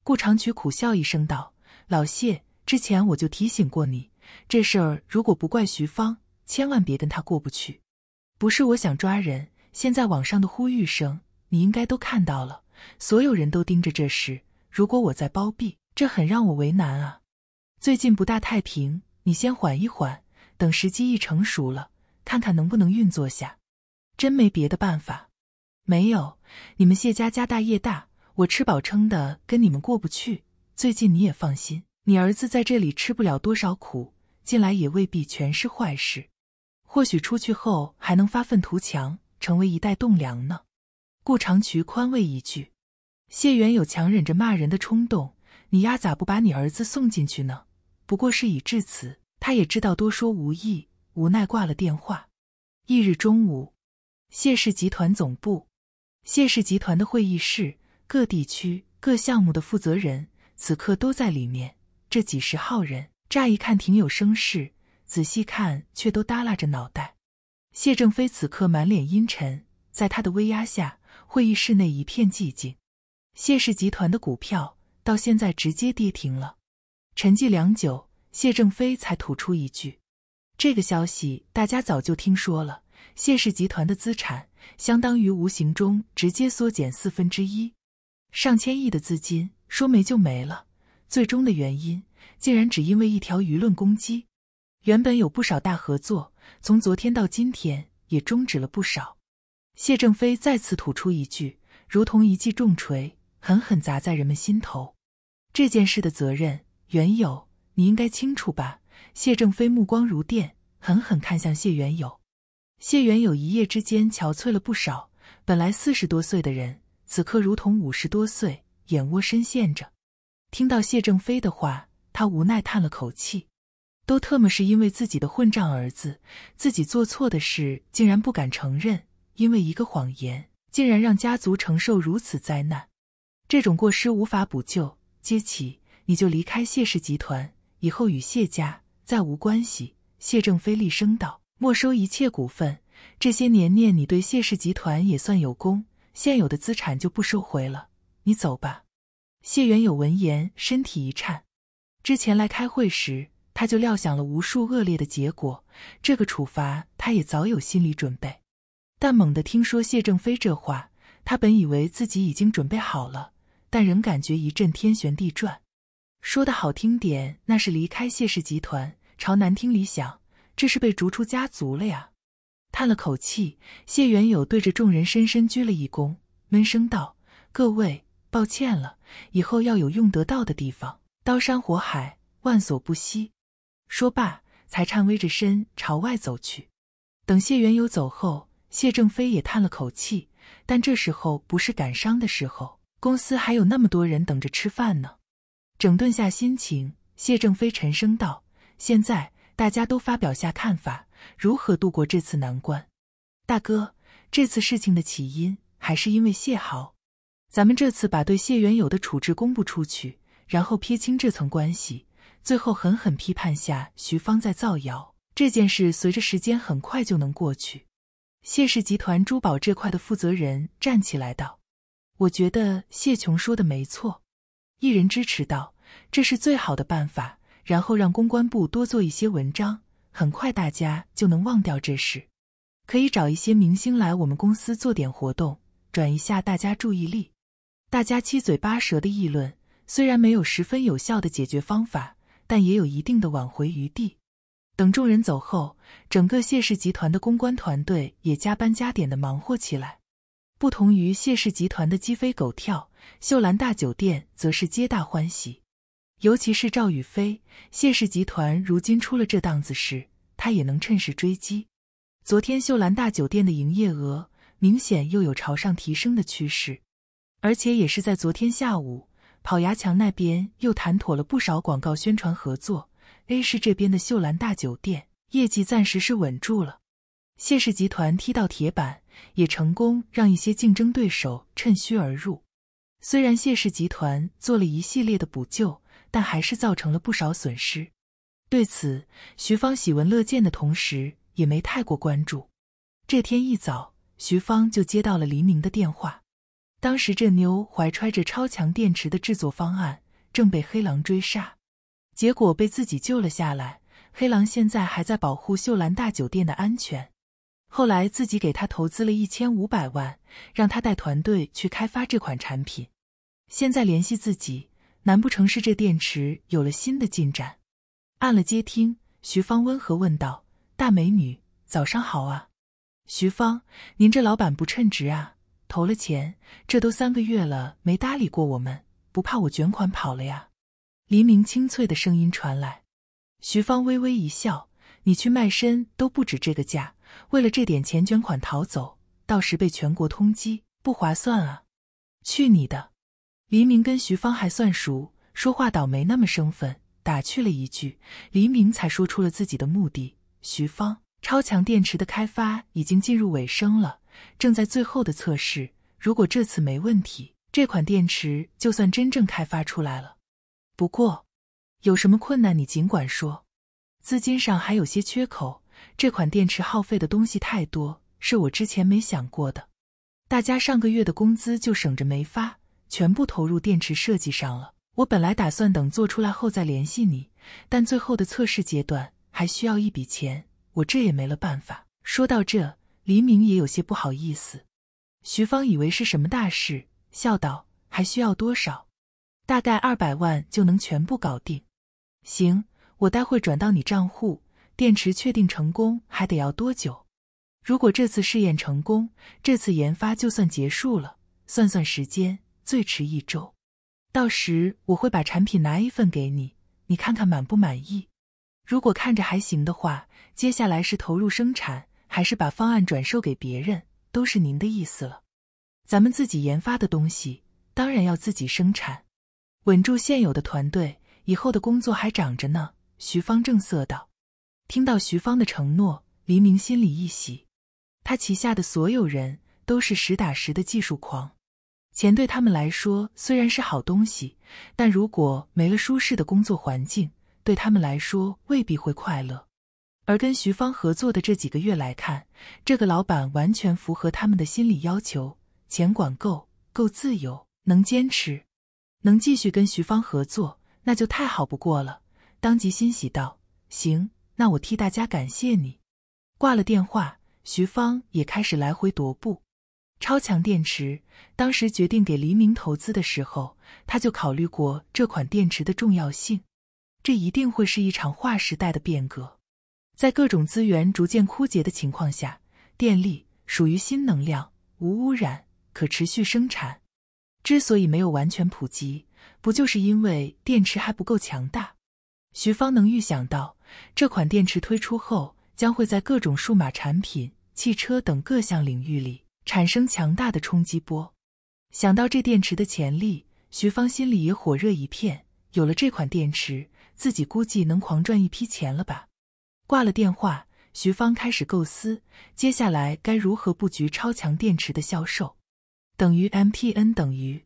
A: 顾长渠苦笑一声道：“老谢。”之前我就提醒过你，这事儿如果不怪徐芳，千万别跟她过不去。不是我想抓人，现在网上的呼吁声你应该都看到了，所有人都盯着这事。如果我在包庇，这很让我为难啊。最近不大太平，你先缓一缓，等时机一成熟了，看看能不能运作下。真没别的办法。没有，你们谢家家大业大，我吃饱撑的跟你们过不去。最近你也放心。你儿子在这里吃不了多少苦，进来也未必全是坏事，或许出去后还能发愤图强，成为一代栋梁呢。顾长渠宽慰一句，谢元有强忍着骂人的冲动。你丫咋不把你儿子送进去呢？不过事已至此，他也知道多说无益，无奈挂了电话。翌日中午，谢氏集团总部，谢氏集团的会议室，各地区各项目的负责人此刻都在里面。这几十号人乍一看挺有声势，仔细看却都耷拉着脑袋。谢正飞此刻满脸阴沉，在他的威压下，会议室内一片寂静。谢氏集团的股票到现在直接跌停了。沉寂良久，谢正飞才吐出一句：“这个消息大家早就听说了。谢氏集团的资产相当于无形中直接缩减四分之一，上千亿的资金说没就没了。”最终的原因竟然只因为一条舆论攻击，原本有不少大合作，从昨天到今天也终止了不少。谢正飞再次吐出一句，如同一记重锤，狠狠砸在人们心头。这件事的责任，袁有，你应该清楚吧？谢正飞目光如电，狠狠看向谢元友。谢元友一夜之间憔悴了不少，本来四十多岁的人，此刻如同五十多岁，眼窝深陷着。听到谢正飞的话，他无奈叹了口气，都特么是因为自己的混账儿子，自己做错的事竟然不敢承认，因为一个谎言，竟然让家族承受如此灾难。这种过失无法补救，接起你就离开谢氏集团，以后与谢家再无关系。”谢正飞厉声道，“没收一切股份，这些年念你对谢氏集团也算有功，现有的资产就不收回了，你走吧。”谢元友闻言，身体一颤。之前来开会时，他就料想了无数恶劣的结果，这个处罚他也早有心理准备。但猛地听说谢正飞这话，他本以为自己已经准备好了，但仍感觉一阵天旋地转。说的好听点，那是离开谢氏集团；朝难听里想，这是被逐出家族了呀。叹了口气，谢元友对着众人深深鞠了一躬，闷声道：“各位。”抱歉了，以后要有用得到的地方，刀山火海，万所不惜。说罢，才颤巍着身朝外走去。等谢元友走后，谢正飞也叹了口气，但这时候不是感伤的时候，公司还有那么多人等着吃饭呢。整顿下心情，谢正飞沉声道：“现在大家都发表下看法，如何度过这次难关？”大哥，这次事情的起因还是因为谢豪。咱们这次把对谢元友的处置公布出去，然后撇清这层关系，最后狠狠批判下徐芳在造谣这件事，随着时间很快就能过去。谢氏集团珠宝这块的负责人站起来道：“我觉得谢琼说的没错。”一人支持道：“这是最好的办法。”然后让公关部多做一些文章，很快大家就能忘掉这事。可以找一些明星来我们公司做点活动，转移下大家注意力。大家七嘴八舌的议论，虽然没有十分有效的解决方法，但也有一定的挽回余地。等众人走后，整个谢氏集团的公关团队也加班加点的忙活起来。不同于谢氏集团的鸡飞狗跳，秀兰大酒店则是皆大欢喜。尤其是赵宇飞，谢氏集团如今出了这档子事，他也能趁势追击。昨天秀兰大酒店的营业额明显又有朝上提升的趋势。而且也是在昨天下午，跑牙墙那边又谈妥了不少广告宣传合作。A 市这边的秀兰大酒店业绩暂时是稳住了。谢氏集团踢到铁板，也成功让一些竞争对手趁虚而入。虽然谢氏集团做了一系列的补救，但还是造成了不少损失。对此，徐芳喜闻乐见的同时，也没太过关注。这天一早，徐芳就接到了黎明的电话。当时这妞怀揣着超强电池的制作方案，正被黑狼追杀，结果被自己救了下来。黑狼现在还在保护秀兰大酒店的安全。后来自己给他投资了一千五百万，让他带团队去开发这款产品。现在联系自己，难不成是这电池有了新的进展？按了接听，徐芳温和问道：“大美女，早上好啊。”徐芳，您这老板不称职啊。投了钱，这都三个月了，没搭理过我们，不怕我卷款跑了呀？黎明清脆的声音传来，徐芳微微一笑：“你去卖身都不止这个价，为了这点钱卷款逃走，到时被全国通缉，不划算啊！”去你的！黎明跟徐芳还算熟，说话倒没那么生分，打趣了一句。黎明才说出了自己的目的：“徐芳，超强电池的开发已经进入尾声了。”正在最后的测试，如果这次没问题，这款电池就算真正开发出来了。不过，有什么困难你尽管说。资金上还有些缺口，这款电池耗费的东西太多，是我之前没想过的。大家上个月的工资就省着没发，全部投入电池设计上了。我本来打算等做出来后再联系你，但最后的测试阶段还需要一笔钱，我这也没了办法。说到这。黎明也有些不好意思，徐芳以为是什么大事，笑道：“还需要多少？大概二百万就能全部搞定。行，我待会转到你账户。电池确定成功，还得要多久？如果这次试验成功，这次研发就算结束了。算算时间，最迟一周。到时我会把产品拿一份给你，你看看满不满意？如果看着还行的话，接下来是投入生产。”还是把方案转售给别人，都是您的意思了。咱们自己研发的东西，当然要自己生产。稳住现有的团队，以后的工作还长着呢。”徐芳正色道。听到徐芳的承诺，黎明心里一喜。他旗下的所有人都是实打实的技术狂，钱对他们来说虽然是好东西，但如果没了舒适的工作环境，对他们来说未必会快乐。而跟徐芳合作的这几个月来看，这个老板完全符合他们的心理要求，钱管够，够自由，能坚持，能继续跟徐芳合作，那就太好不过了。当即欣喜道：“行，那我替大家感谢你。”挂了电话，徐芳也开始来回踱步。超强电池，当时决定给黎明投资的时候，他就考虑过这款电池的重要性，这一定会是一场划时代的变革。在各种资源逐渐枯竭的情况下，电力属于新能量，无污染，可持续生产。之所以没有完全普及，不就是因为电池还不够强大？徐芳能预想到，这款电池推出后，将会在各种数码产品、汽车等各项领域里产生强大的冲击波。想到这电池的潜力，徐芳心里也火热一片。有了这款电池，自己估计能狂赚一批钱了吧。挂了电话，徐芳开始构思接下来该如何布局超强电池的销售。等于 m p n 等于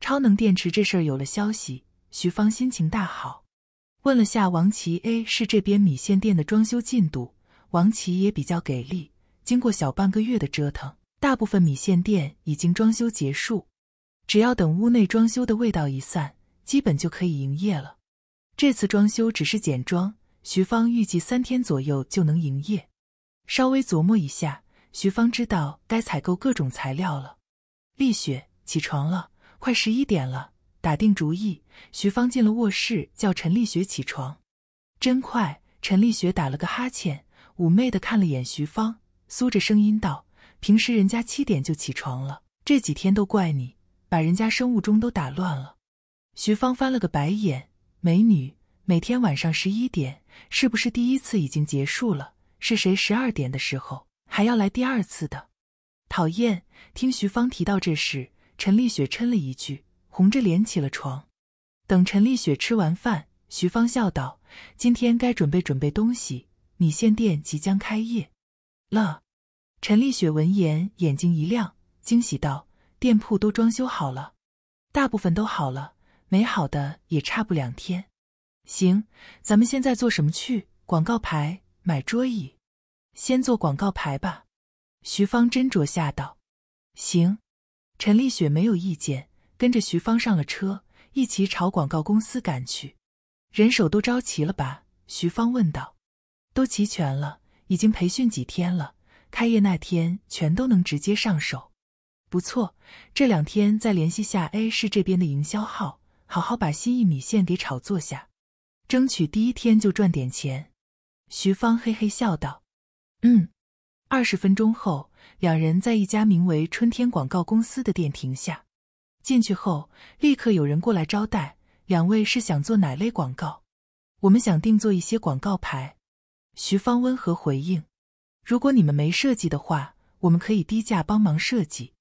A: 超能电池这事儿有了消息，徐芳心情大好。问了下王琦，A 市这边米线店的装修进度，王琦也比较给力。经过小半个月的折腾，大部分米线店已经装修结束，只要等屋内装修的味道一散，基本就可以营业了。这次装修只是简装。徐芳预计三天左右就能营业。稍微琢磨一下，徐芳知道该采购各种材料了。丽雪，起床了，快十一点了。打定主意，徐芳进了卧室，叫陈丽雪起床。真快！陈丽雪打了个哈欠，妩媚的看了眼徐芳，苏着声音道：“平时人家七点就起床了，这几天都怪你，把人家生物钟都打乱了。”徐芳翻了个白眼，美女，每天晚上十一点。是不是第一次已经结束了？是谁十二点的时候还要来第二次的？讨厌！听徐芳提到这事，陈丽雪嗔了一句，红着脸起了床。等陈丽雪吃完饭，徐芳笑道：“今天该准备准备东西，米线店即将开业了。”陈丽雪闻言，眼睛一亮，惊喜道：“店铺都装修好了，大部分都好了，没好的也差不两天。”行，咱们现在做什么去？广告牌，买桌椅，先做广告牌吧。徐芳斟酌下道：“行。”陈丽雪没有意见，跟着徐芳上了车，一起朝广告公司赶去。人手都招齐了吧？徐芳问道。都齐全了，已经培训几天了，开业那天全都能直接上手。不错，这两天再联系下 A 市这边的营销号，好好把心意米线给炒作下。争取第一天就赚点钱，徐芳嘿嘿笑道：“嗯。”二十分钟后，两人在一家名为“春天广告公司”的店停下。进去后，立刻有人过来招待。两位是想做哪类广告？我们想定做一些广告牌。徐芳温和回应：“如果你们没设计的话，我们可以低价帮忙设计。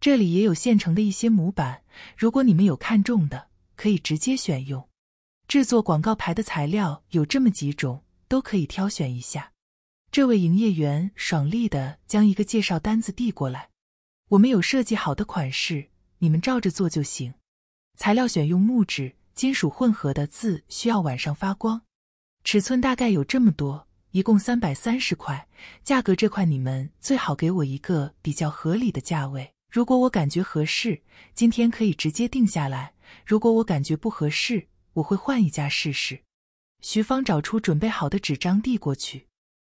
A: 这里也有现成的一些模板，如果你们有看中的，可以直接选用。”制作广告牌的材料有这么几种，都可以挑选一下。这位营业员爽利的将一个介绍单子递过来。我们有设计好的款式，你们照着做就行。材料选用木质、金属混合的字，需要晚上发光。尺寸大概有这么多，一共三百三十块。价格这块你们最好给我一个比较合理的价位。如果我感觉合适，今天可以直接定下来；如果我感觉不合适，我会换一家试试。徐芳找出准备好的纸张递过去，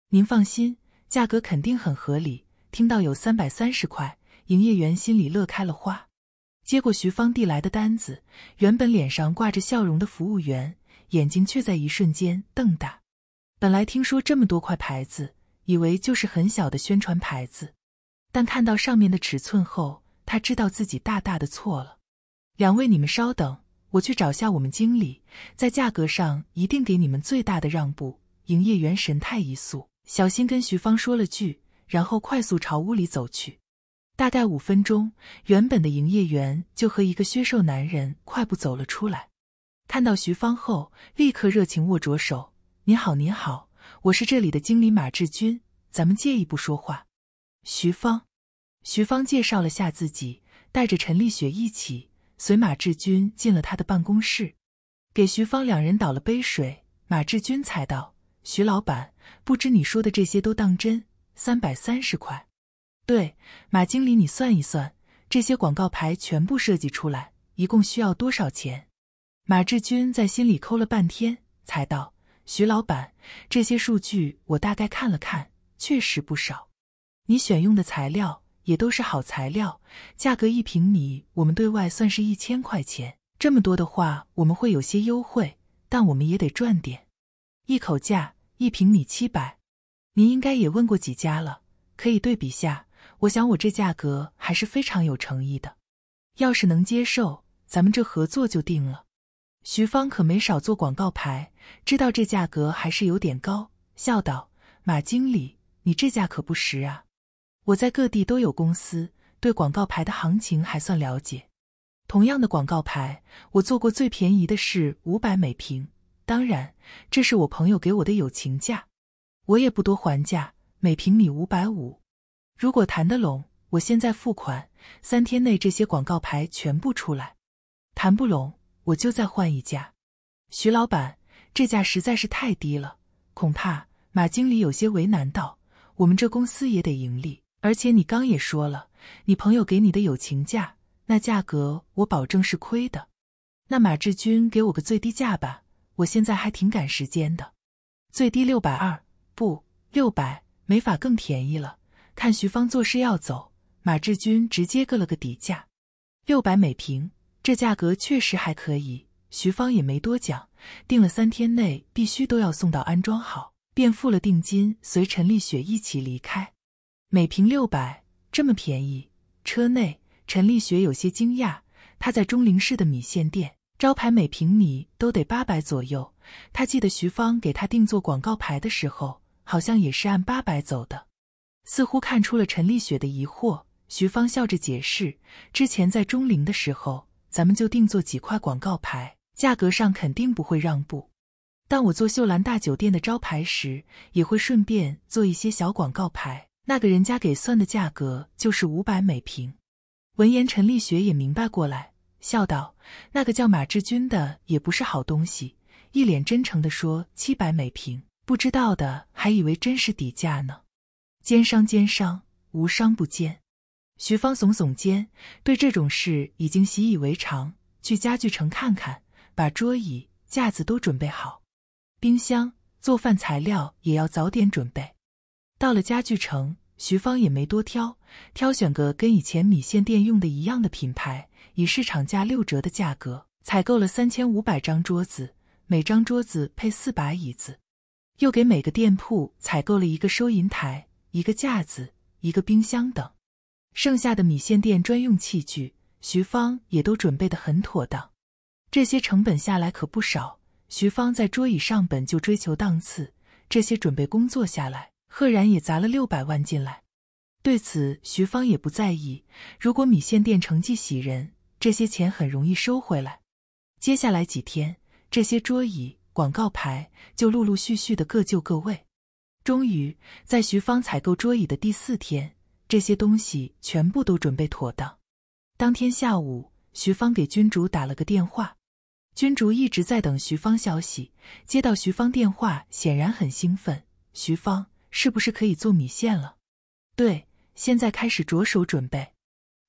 A: 您放心，价格肯定很合理。听到有三百三十块，营业员心里乐开了花。接过徐芳递来的单子，原本脸上挂着笑容的服务员，眼睛却在一瞬间瞪大。本来听说这么多块牌子，以为就是很小的宣传牌子，但看到上面的尺寸后，他知道自己大大的错了。两位，你们稍等。我去找下我们经理，在价格上一定给你们最大的让步。营业员神态一肃，小心跟徐芳说了句，然后快速朝屋里走去。大概五分钟，原本的营业员就和一个削瘦男人快步走了出来，看到徐芳后，立刻热情握着手：“您好，您好，我是这里的经理马志军，咱们借一步说话。”徐芳，徐芳介绍了下自己，带着陈立雪一起。随马志军进了他的办公室，给徐芳两人倒了杯水，马志军才道：“徐老板，不知你说的这些都当真？三百三十块？对，马经理，你算一算，这些广告牌全部设计出来，一共需要多少钱？”马志军在心里抠了半天，才道：“徐老板，这些数据我大概看了看，确实不少。你选用的材料……”也都是好材料，价格一平米，我们对外算是一千块钱。这么多的话，我们会有些优惠，但我们也得赚点。一口价一平米七百，您应该也问过几家了，可以对比下。我想我这价格还是非常有诚意的，要是能接受，咱们这合作就定了。徐芳可没少做广告牌，知道这价格还是有点高，笑道：“马经理，你这价可不实啊。”我在各地都有公司，对广告牌的行情还算了解。同样的广告牌，我做过最便宜的是五百每平，当然，这是我朋友给我的友情价，我也不多还价，每平米五百五。如果谈得拢，我现在付款，三天内这些广告牌全部出来。谈不拢，我就再换一家。徐老板，这价实在是太低了，恐怕……马经理有些为难道：“我们这公司也得盈利。”而且你刚也说了，你朋友给你的友情价，那价格我保证是亏的。那马志军给我个最低价吧，我现在还挺赶时间的。最低六百二，不，六百，没法更便宜了。看徐芳做事要走，马志军直接搁了个底价，六百每平。这价格确实还可以，徐芳也没多讲，定了三天内必须都要送到安装好，便付了定金，随陈立雪一起离开。每瓶六百，这么便宜？车内，陈立雪有些惊讶。她在钟灵市的米线店招牌每平米都得八百左右。他记得徐芳给他定做广告牌的时候，好像也是按八百走的。似乎看出了陈立雪的疑惑，徐芳笑着解释：“之前在钟灵的时候，咱们就定做几块广告牌，价格上肯定不会让步。但我做秀兰大酒店的招牌时，也会顺便做一些小广告牌。”那个人家给算的价格就是五百每平。闻言，陈立学也明白过来，笑道：“那个叫马志军的也不是好东西。”一脸真诚地说：“七百每平，不知道的还以为真是底价呢。”奸商，奸商，无商不奸。徐芳耸耸肩，对这种事已经习以为常。去家具城看看，把桌椅、架子都准备好，冰箱、做饭材料也要早点准备。到了家具城。徐芳也没多挑，挑选个跟以前米线店用的一样的品牌，以市场价六折的价格采购了三千五百张桌子，每张桌子配四把椅子，又给每个店铺采购了一个收银台、一个架子、一个冰箱等。剩下的米线店专用器具，徐芳也都准备得很妥当。这些成本下来可不少。徐芳在桌椅上本就追求档次，这些准备工作下来。赫然也砸了六百万进来，对此徐芳也不在意。如果米线店成绩喜人，这些钱很容易收回来。接下来几天，这些桌椅、广告牌就陆陆续续的各就各位。终于，在徐芳采购桌椅的第四天，这些东西全部都准备妥当。当天下午，徐芳给君主打了个电话，君竹一直在等徐芳消息，接到徐芳电话，显然很兴奋。徐芳。是不是可以做米线了？对，现在开始着手准备。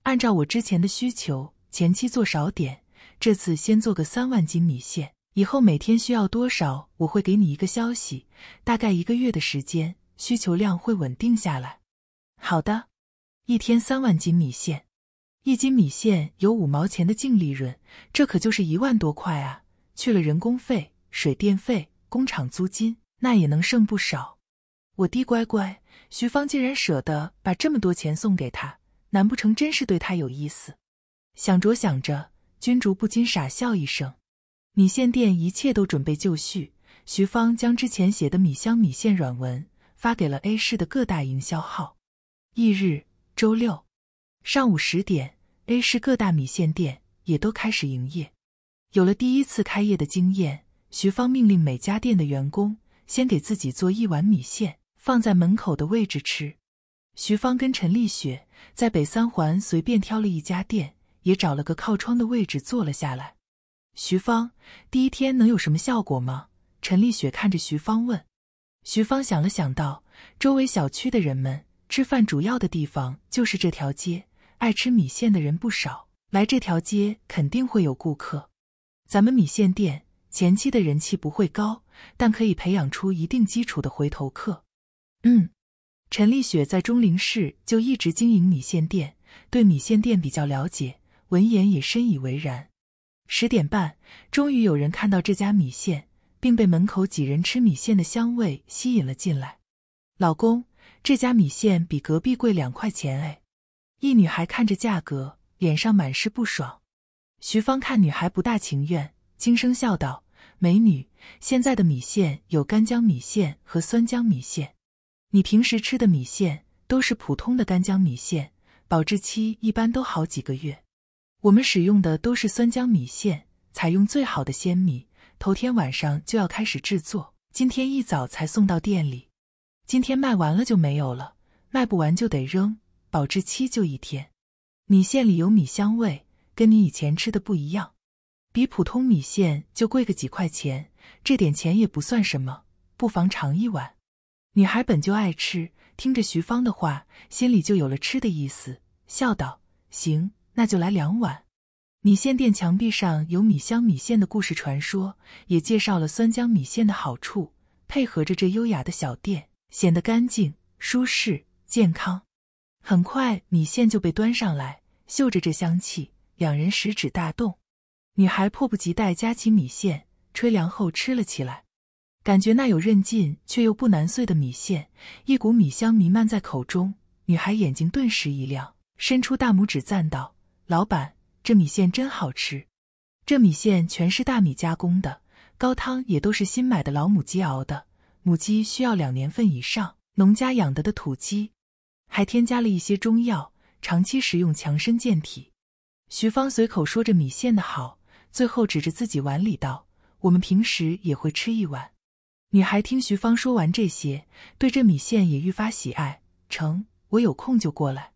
A: 按照我之前的需求，前期做少点，这次先做个三万斤米线。以后每天需要多少，我会给你一个消息。大概一个月的时间，需求量会稳定下来。好的，一天三万斤米线，一斤米线有五毛钱的净利润，这可就是一万多块啊！去了人工费、水电费、工厂租金，那也能剩不少。我的乖乖，徐芳竟然舍得把这么多钱送给他，难不成真是对他有意思？想着想着，君竹不禁傻笑一声。米线店一切都准备就绪，徐芳将之前写的《米香米线》软文发给了 A 市的各大营销号。翌日周六上午十点，A 市各大米线店也都开始营业。有了第一次开业的经验，徐芳命令每家店的员工先给自己做一碗米线。放在门口的位置吃。徐芳跟陈丽雪在北三环随便挑了一家店，也找了个靠窗的位置坐了下来。徐芳，第一天能有什么效果吗？陈丽雪看着徐芳问。徐芳想了想，道：“周围小区的人们吃饭主要的地方就是这条街，爱吃米线的人不少，来这条街肯定会有顾客。咱们米线店前期的人气不会高，但可以培养出一定基础的回头客。”嗯，陈丽雪在钟灵市就一直经营米线店，对米线店比较了解。闻言也深以为然。十点半，终于有人看到这家米线，并被门口几人吃米线的香味吸引了进来。老公，这家米线比隔壁贵两块钱哎！一女孩看着价格，脸上满是不爽。徐芳看女孩不大情愿，轻声笑道：“美女，现在的米线有干江米线和酸江米线。”你平时吃的米线都是普通的干浆米线，保质期一般都好几个月。我们使用的都是酸浆米线，采用最好的鲜米，头天晚上就要开始制作，今天一早才送到店里。今天卖完了就没有了，卖不完就得扔，保质期就一天。米线里有米香味，跟你以前吃的不一样，比普通米线就贵个几块钱，这点钱也不算什么，不妨尝一碗。女孩本就爱吃，听着徐芳的话，心里就有了吃的意思，笑道：“行，那就来两碗。”米线店墙壁上有米香米线的故事传说，也介绍了酸浆米线的好处，配合着这优雅的小店，显得干净、舒适、健康。很快，米线就被端上来，嗅着这香气，两人食指大动。女孩迫不及待夹起米线，吹凉后吃了起来。感觉那有韧劲却又不难碎的米线，一股米香弥漫在口中，女孩眼睛顿时一亮，伸出大拇指赞道：“老板，这米线真好吃！这米线全是大米加工的，高汤也都是新买的老母鸡熬的，母鸡需要两年份以上，农家养的的土鸡，还添加了一些中药，长期食用强身健体。”徐芳随口说着米线的好，最后指着自己碗里道：“我们平时也会吃一碗。”女孩听徐芳说完这些，对这米线也愈发喜爱。成，我有空就过来。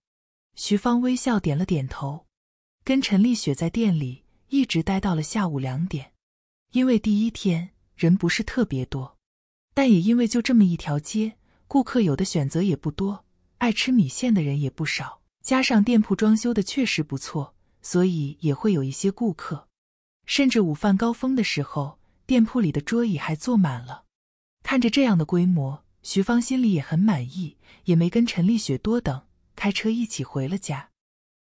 A: 徐芳微笑点了点头，跟陈丽雪在店里一直待到了下午两点。因为第一天人不是特别多，但也因为就这么一条街，顾客有的选择也不多，爱吃米线的人也不少，加上店铺装修的确实不错，所以也会有一些顾客。甚至午饭高峰的时候，店铺里的桌椅还坐满了。看着这样的规模，徐芳心里也很满意，也没跟陈丽雪多等，开车一起回了家。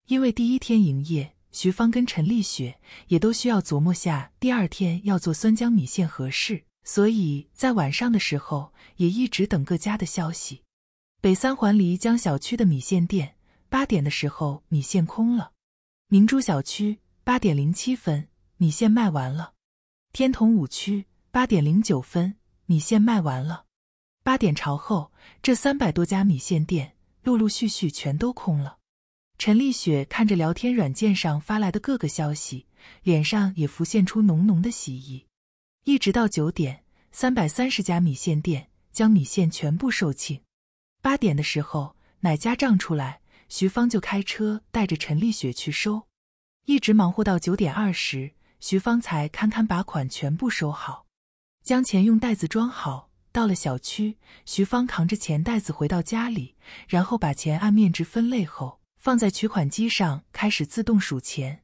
A: 因为第一天营业，徐芳跟陈丽雪也都需要琢磨下第二天要做酸浆米线合适，所以在晚上的时候也一直等各家的消息。北三环漓江小区的米线店八点的时候米线空了，明珠小区八点零七分米线卖完了，天童五区八点零九分。米线卖完了，八点朝后，这三百多家米线店陆陆续续全都空了。陈丽雪看着聊天软件上发来的各个消息，脸上也浮现出浓浓的喜意。一直到九点，三百三十家米线店将米线全部售罄。八点的时候，奶家账出来，徐芳就开车带着陈丽雪去收，一直忙活到九点二十，徐芳才堪堪把款全部收好。将钱用袋子装好，到了小区，徐芳扛着钱袋子回到家里，然后把钱按面值分类后放在取款机上，开始自动数钱。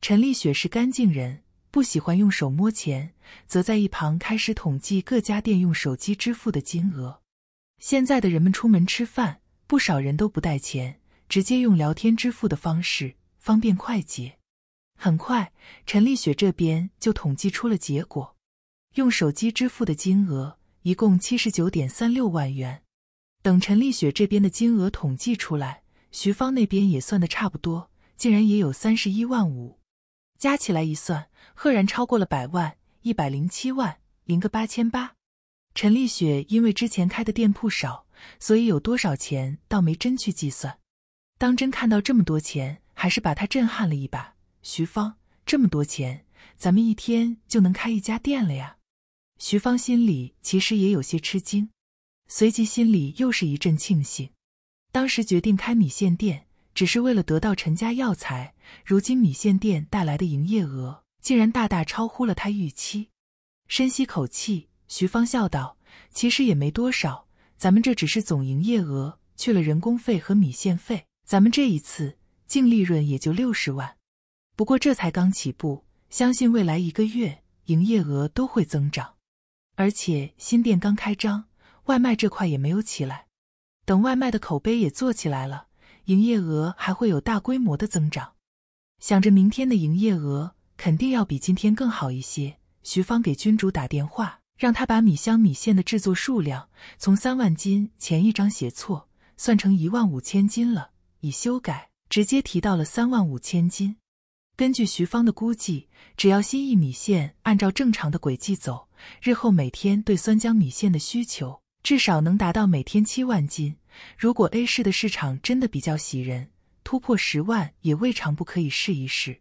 A: 陈丽雪是干净人，不喜欢用手摸钱，则在一旁开始统计各家店用手机支付的金额。现在的人们出门吃饭，不少人都不带钱，直接用聊天支付的方式，方便快捷。很快，陈丽雪这边就统计出了结果。用手机支付的金额一共七十九点三六万元，等陈丽雪这边的金额统计出来，徐芳那边也算的差不多，竟然也有三十一万五，加起来一算，赫然超过了百万，一百零七万零个八千八。陈丽雪因为之前开的店铺少，所以有多少钱倒没真去计算，当真看到这么多钱，还是把他震撼了一把。徐芳，这么多钱，咱们一天就能开一家店了呀！徐芳心里其实也有些吃惊，随即心里又是一阵庆幸。当时决定开米线店，只是为了得到陈家药材。如今米线店带来的营业额，竟然大大超乎了她预期。深吸口气，徐芳笑道：“其实也没多少，咱们这只是总营业额，去了人工费和米线费，咱们这一次净利润也就六十万。不过这才刚起步，相信未来一个月营业额都会增长。”而且新店刚开张，外卖这块也没有起来。等外卖的口碑也做起来了，营业额还会有大规模的增长。想着明天的营业额肯定要比今天更好一些，徐芳给君主打电话，让他把米香米线的制作数量从三万斤前一张写错，算成一万五千斤了，已修改，直接提到了三万五千斤。根据徐芳的估计，只要新意米线按照正常的轨迹走。日后每天对酸浆米线的需求至少能达到每天七万斤。如果 A 市的市场真的比较喜人，突破十万也未尝不可以试一试。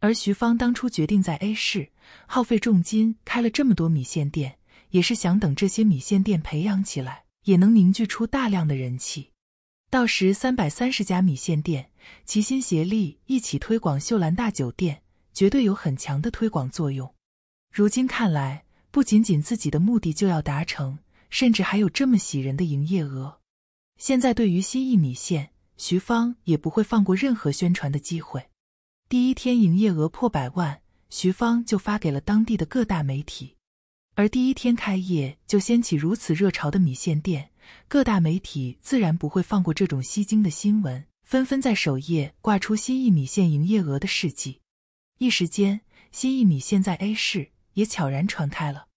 A: 而徐芳当初决定在 A 市耗费重金开了这么多米线店，也是想等这些米线店培养起来，也能凝聚出大量的人气。到时三百三十家米线店齐心协力一起推广秀兰大酒店，绝对有很强的推广作用。如今看来。不仅仅自己的目的就要达成，甚至还有这么喜人的营业额。现在对于新义米线，徐芳也不会放过任何宣传的机会。第一天营业额破百万，徐芳就发给了当地的各大媒体。而第一天开业就掀起如此热潮的米线店，各大媒体自然不会放过这种吸睛的新闻，纷纷在首页挂出新义米线营业额的事迹。一时间，新义米线在 A 市。也悄然传开了。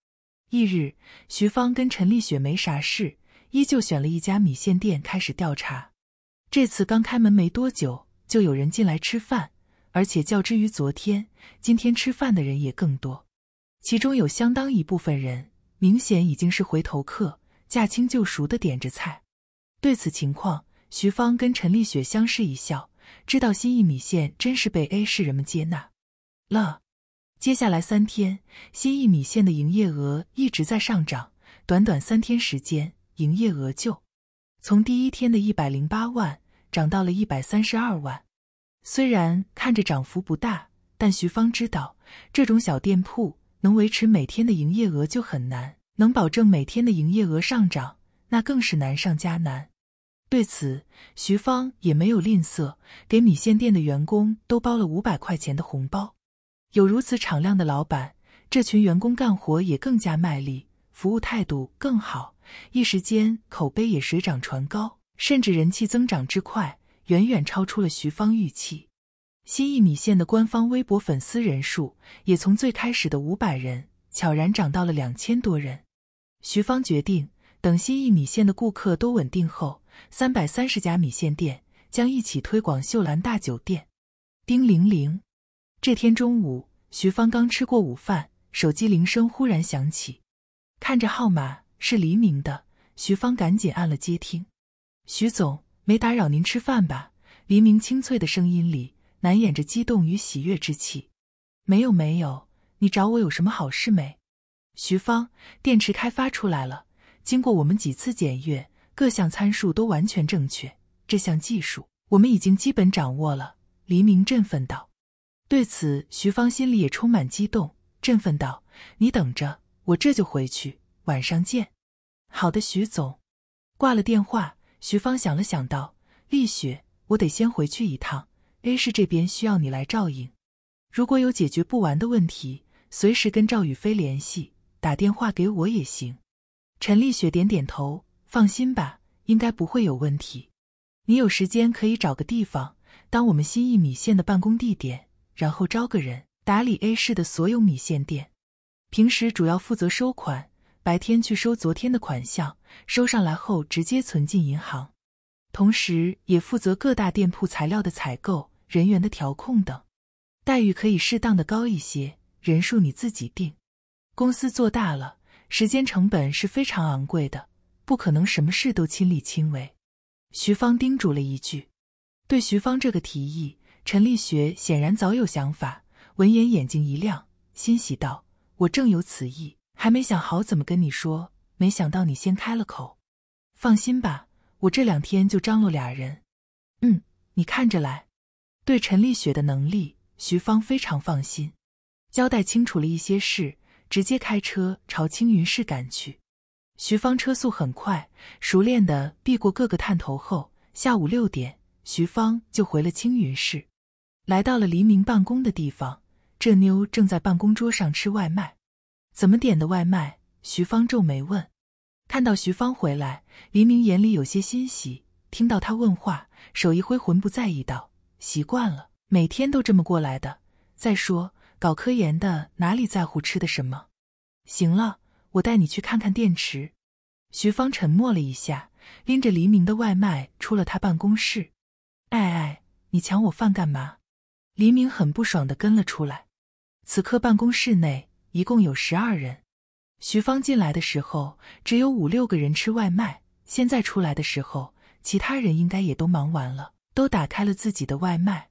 A: 翌日，徐芳跟陈丽雪没啥事，依旧选了一家米线店开始调查。这次刚开门没多久，就有人进来吃饭，而且较之于昨天，今天吃饭的人也更多。其中有相当一部分人明显已经是回头客，驾轻就熟的点着菜。对此情况，徐芳跟陈丽雪相视一笑，知道心意米线真是被 A 市人们接纳了。接下来三天，新一米线的营业额一直在上涨。短短三天时间，营业额就从第一天的一百零八万涨到了一百三十二万。虽然看着涨幅不大，但徐芳知道，这种小店铺能维持每天的营业额就很难，能保证每天的营业额上涨，那更是难上加难。对此，徐芳也没有吝啬，给米线店的员工都包了五百块钱的红包。有如此敞亮的老板，这群员工干活也更加卖力，服务态度更好，一时间口碑也水涨船高，甚至人气增长之快，远远超出了徐芳预期。新一米线的官方微博粉丝人数也从最开始的五百人悄然涨到了两千多人。徐芳决定，等新一米线的顾客都稳定后，三百三十家米线店将一起推广秀兰大酒店。丁玲玲。这天中午，徐芳刚吃过午饭，手机铃声忽然响起。看着号码是黎明的，徐芳赶紧按了接听。“徐总，没打扰您吃饭吧？”黎明清脆的声音里难掩着激动与喜悦之气。“没有，没有，你找我有什么好事没？”徐芳：“电池开发出来了，经过我们几次检阅，各项参数都完全正确。这项技术我们已经基本掌握了。”黎明振奋道。对此，徐芳心里也充满激动，振奋道：“你等着，我这就回去，晚上见。”“好的，徐总。”挂了电话，徐芳想了想，道：“丽雪，我得先回去一趟，A 市这边需要你来照应。如果有解决不完的问题，随时跟赵宇飞联系，打电话给我也行。”陈丽雪点点头：“放心吧，应该不会有问题。你有时间可以找个地方，当我们新一米线的办公地点。”然后招个人打理 A 市的所有米线店，平时主要负责收款，白天去收昨天的款项，收上来后直接存进银行，同时也负责各大店铺材料的采购、人员的调控等，待遇可以适当的高一些，人数你自己定。公司做大了，时间成本是非常昂贵的，不可能什么事都亲力亲为。徐芳叮嘱了一句：“对徐芳这个提议。”陈立雪显然早有想法，闻言眼睛一亮，欣喜道：“我正有此意，还没想好怎么跟你说，没想到你先开了口。放心吧，我这两天就张罗俩人。嗯，你看着来。”对陈立雪的能力，徐芳非常放心，交代清楚了一些事，直接开车朝青云市赶去。徐芳车速很快，熟练的避过各个探头后，下午六点，徐芳就回了青云市。来到了黎明办公的地方，这妞正在办公桌上吃外卖。怎么点的外卖？徐芳皱眉问。看到徐芳回来，黎明眼里有些欣喜。听到他问话，手一挥，魂不在意道：“习惯了，每天都这么过来的。再说，搞科研的哪里在乎吃的什么？”行了，我带你去看看电池。徐芳沉默了一下，拎着黎明的外卖出了他办公室。哎哎，你抢我饭干嘛？黎明很不爽的跟了出来。此刻办公室内一共有十二人。徐芳进来的时候只有五六个人吃外卖，现在出来的时候，其他人应该也都忙完了，都打开了自己的外卖。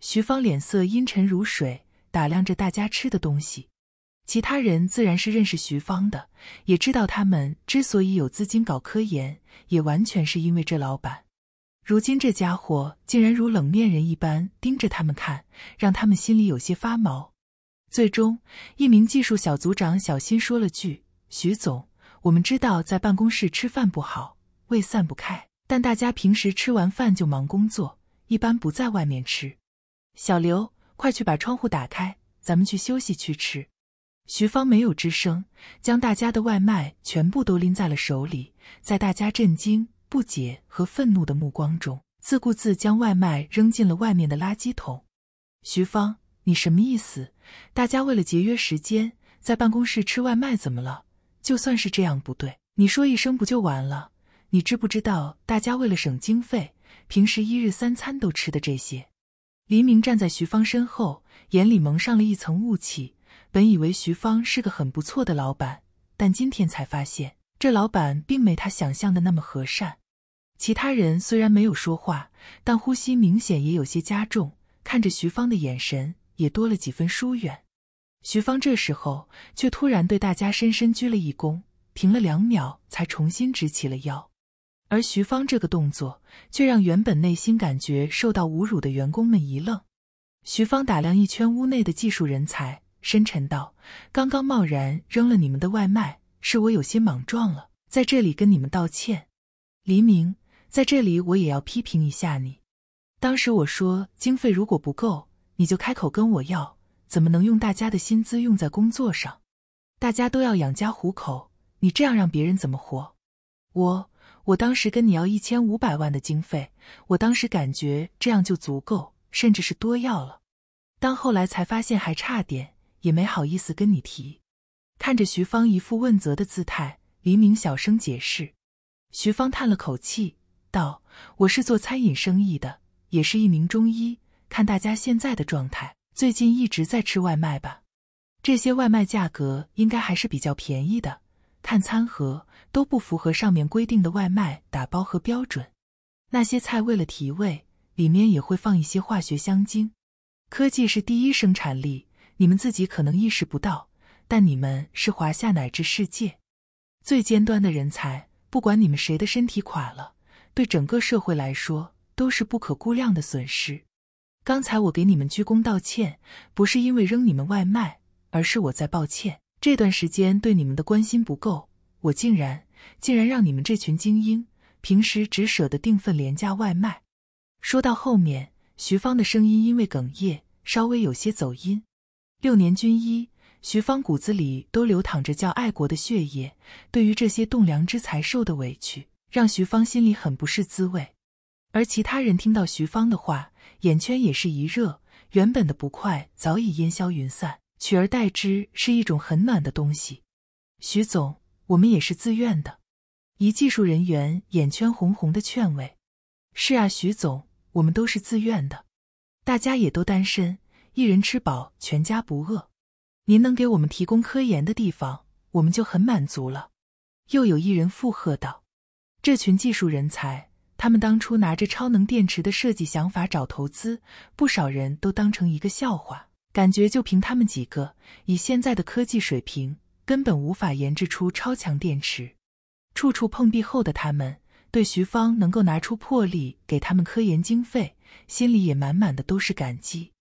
A: 徐芳脸色阴沉如水，打量着大家吃的东西。其他人自然是认识徐芳的，也知道他们之所以有资金搞科研，也完全是因为这老板。如今这家伙竟然如冷面人一般盯着他们看，让他们心里有些发毛。最终，一名技术小组长小心说了句：“徐总，我们知道在办公室吃饭不好，胃散不开，但大家平时吃完饭就忙工作，一般不在外面吃。”小刘，快去把窗户打开，咱们去休息去吃。徐芳没有吱声，将大家的外卖全部都拎在了手里，在大家震惊。不解和愤怒的目光中，自顾自将外卖扔进了外面的垃圾桶。徐芳，你什么意思？大家为了节约时间，在办公室吃外卖怎么了？就算是这样不对，你说一声不就完了？你知不知道大家为了省经费，平时一日三餐都吃的这些？黎明站在徐芳身后，眼里蒙上了一层雾气。本以为徐芳是个很不错的老板，但今天才发现。这老板并没他想象的那么和善，其他人虽然没有说话，但呼吸明显也有些加重，看着徐芳的眼神也多了几分疏远。徐芳这时候却突然对大家深深鞠了一躬，停了两秒才重新直起了腰。而徐芳这个动作却让原本内心感觉受到侮辱的员工们一愣。徐芳打量一圈屋内的技术人才，深沉道：“刚刚贸然扔了你们的外卖。”是我有些莽撞了，在这里跟你们道歉。黎明，在这里我也要批评一下你。当时我说经费如果不够，你就开口跟我要，怎么能用大家的薪资用在工作上？大家都要养家糊口，你这样让别人怎么活？我我当时跟你要一千五百万的经费，我当时感觉这样就足够，甚至是多要了。当后来才发现还差点，也没好意思跟你提。看着徐芳一副问责的姿态，黎明小声解释。徐芳叹了口气道：“我是做餐饮生意的，也是一名中医。看大家现在的状态，最近一直在吃外卖吧？这些外卖价格应该还是比较便宜的。看餐盒都不符合上面规定的外卖打包和标准。那些菜为了提味，里面也会放一些化学香精。科技是第一生产力，你们自己可能意识不到。”但你们是华夏乃至世界最尖端的人才，不管你们谁的身体垮了，对整个社会来说都是不可估量的损失。刚才我给你们鞠躬道歉，不是因为扔你们外卖，而是我在抱歉这段时间对你们的关心不够，我竟然竟然让你们这群精英平时只舍得订份廉价外卖。说到后面，徐芳的声音因为哽咽，稍微有些走音。六年军医。徐芳骨子里都流淌着叫爱国的血液，对于这些栋梁之才受的委屈，让徐芳心里很不是滋味。而其他人听到徐芳的话，眼圈也是一热，原本的不快早已烟消云散，取而代之是一种很暖的东西。徐总，我们也是自愿的。一技术人员眼圈红红的劝慰：“是啊，徐总，我们都是自愿的，大家也都单身，一人吃饱，全家不饿。”您能给我们提供科研的地方，我们就很满足了。”又有一人附和道：“这群技术人才，他们当初拿着超能电池的设计想法找投资，不少人都当成一个笑话，感觉就凭他们几个，以现在的科技水平，根本无法研制出超强电池。处处碰壁后的他们，对徐芳能够拿出魄力给他们科研经费，心里也满满的都是感激。”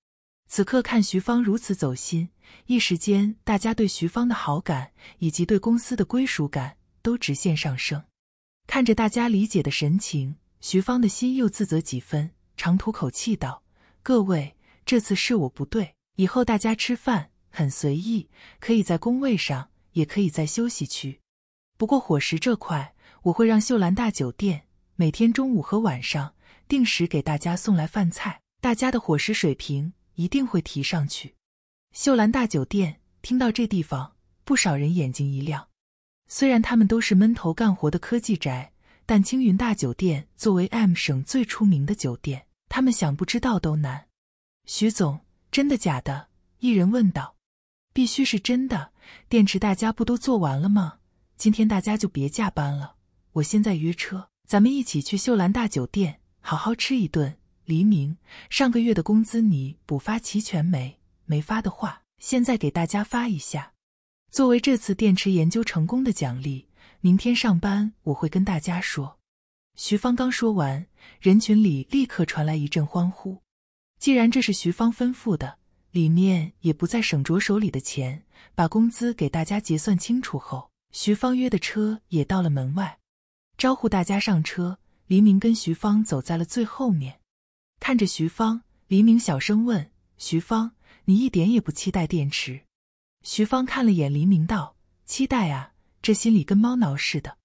A: 此刻看徐芳如此走心，一时间大家对徐芳的好感以及对公司的归属感都直线上升。看着大家理解的神情，徐芳的心又自责几分，长吐口气道：“各位，这次是我不对，以后大家吃饭很随意，可以在工位上，也可以在休息区。不过伙食这块，我会让秀兰大酒店每天中午和晚上定时给大家送来饭菜，大家的伙食水平。”一定会提上去。秀兰大酒店，听到这地方，不少人眼睛一亮。虽然他们都是闷头干活的科技宅，但青云大酒店作为 M 省最出名的酒店，他们想不知道都难。徐总，真的假的？一人问道。必须是真的。电池大家不都做完了吗？今天大家就别加班了，我现在约车，咱们一起去秀兰大酒店，好好吃一顿。黎明，上个月的工资你补发齐全没？没发的话，现在给大家发一下。作为这次电池研究成功的奖励，明天上班我会跟大家说。徐芳刚说完，人群里立刻传来一阵欢呼。既然这是徐芳吩咐的，里面也不再省着手里的钱，把工资给大家结算清楚后，徐芳约的车也到了门外，招呼大家上车。黎明跟徐芳走在了最后面。看着徐芳，黎明小声问：“徐芳，你一点也不期待电池？”徐芳看了眼黎明，道：“期待啊，这心里跟猫挠似的。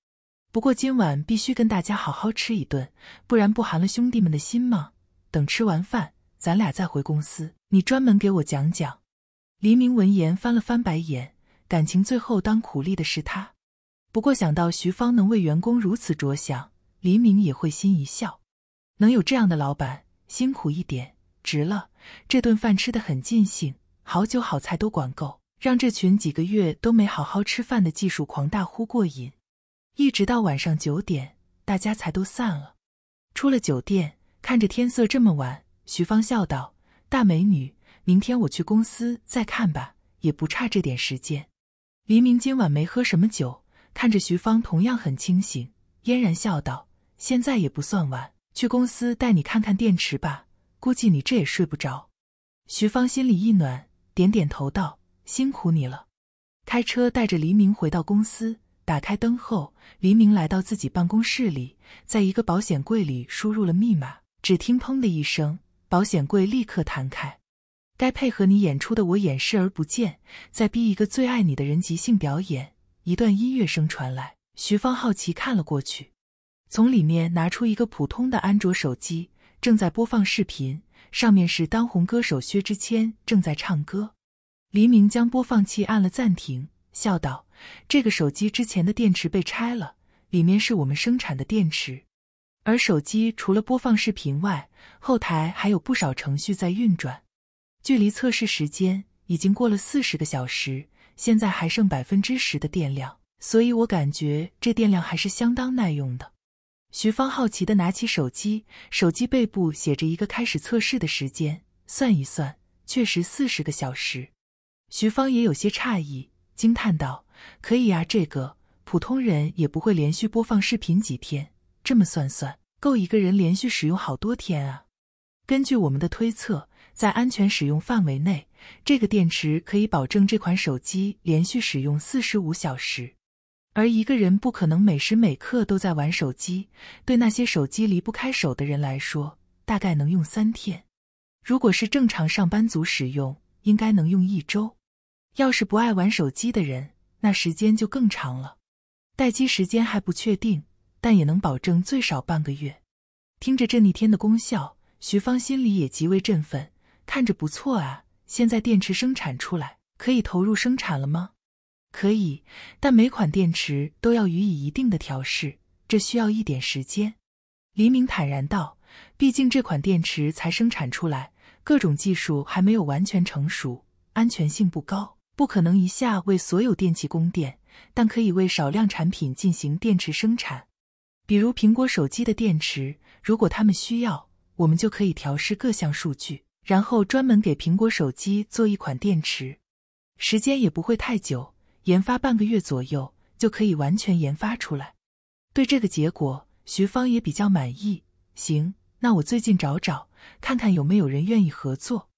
A: 不过今晚必须跟大家好好吃一顿，不然不寒了兄弟们的心吗？等吃完饭，咱俩再回公司，你专门给我讲讲。”黎明闻言翻了翻白眼，感情最后当苦力的是他。不过想到徐芳能为员工如此着想，黎明也会心一笑，能有这样的老板。辛苦一点，值了。这顿饭吃得很尽兴，好酒好菜都管够，让这群几个月都没好好吃饭的技术狂大呼过瘾。一直到晚上九点，大家才都散了。出了酒店，看着天色这么晚，徐芳笑道：“大美女，明天我去公司再看吧，也不差这点时间。”黎明今晚没喝什么酒，看着徐芳同样很清醒，嫣然笑道：“现在也不算晚。”去公司带你看看电池吧，估计你这也睡不着。徐芳心里一暖，点点头道：“辛苦你了。”开车带着黎明回到公司，打开灯后，黎明来到自己办公室里，在一个保险柜里输入了密码，只听“砰”的一声，保险柜立刻弹开。该配合你演出的我演视而不见，再逼一个最爱你的人即兴表演。一段音乐声传来，徐芳好奇看了过去。从里面拿出一个普通的安卓手机，正在播放视频，上面是当红歌手薛之谦正在唱歌。黎明将播放器按了暂停，笑道：“这个手机之前的电池被拆了，里面是我们生产的电池。而手机除了播放视频外，后台还有不少程序在运转。距离测试时间已经过了四十个小时，现在还剩百分之十的电量，所以我感觉这电量还是相当耐用的。”徐芳好奇地拿起手机，手机背部写着一个开始测试的时间。算一算，确实四十个小时。徐芳也有些诧异，惊叹道：“可以呀，这个普通人也不会连续播放视频几天。这么算算，够一个人连续使用好多天啊！”根据我们的推测，在安全使用范围内，这个电池可以保证这款手机连续使用四十五小时。而一个人不可能每时每刻都在玩手机，对那些手机离不开手的人来说，大概能用三天；如果是正常上班族使用，应该能用一周；要是不爱玩手机的人，那时间就更长了。待机时间还不确定，但也能保证最少半个月。听着这逆天的功效，徐芳心里也极为振奋，看着不错啊！现在电池生产出来，可以投入生产了吗？可以，但每款电池都要予以一定的调试，这需要一点时间。黎明坦然道：“毕竟这款电池才生产出来，各种技术还没有完全成熟，安全性不高，不可能一下为所有电器供电，但可以为少量产品进行电池生产，比如苹果手机的电池。如果他们需要，我们就可以调试各项数据，然后专门给苹果手机做一款电池，时间也不会太久。”研发半个月左右就可以完全研发出来。对这个结果，徐芳也比较满意。行，那我最近找找，看看有没有人愿意合作。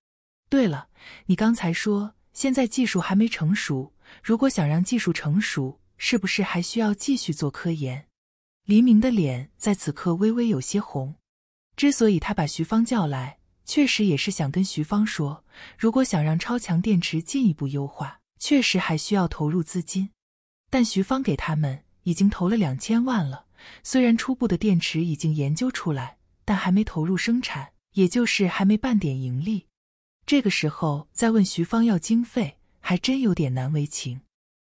A: 对了，你刚才说现在技术还没成熟，如果想让技术成熟，是不是还需要继续做科研？黎明的脸在此刻微微有些红。之所以他把徐芳叫来，确实也是想跟徐芳说，如果想让超强电池进一步优化。确实还需要投入资金，但徐芳给他们已经投了两千万了。虽然初步的电池已经研究出来，但还没投入生产，也就是还没半点盈利。这个时候再问徐芳要经费，还真有点难为情。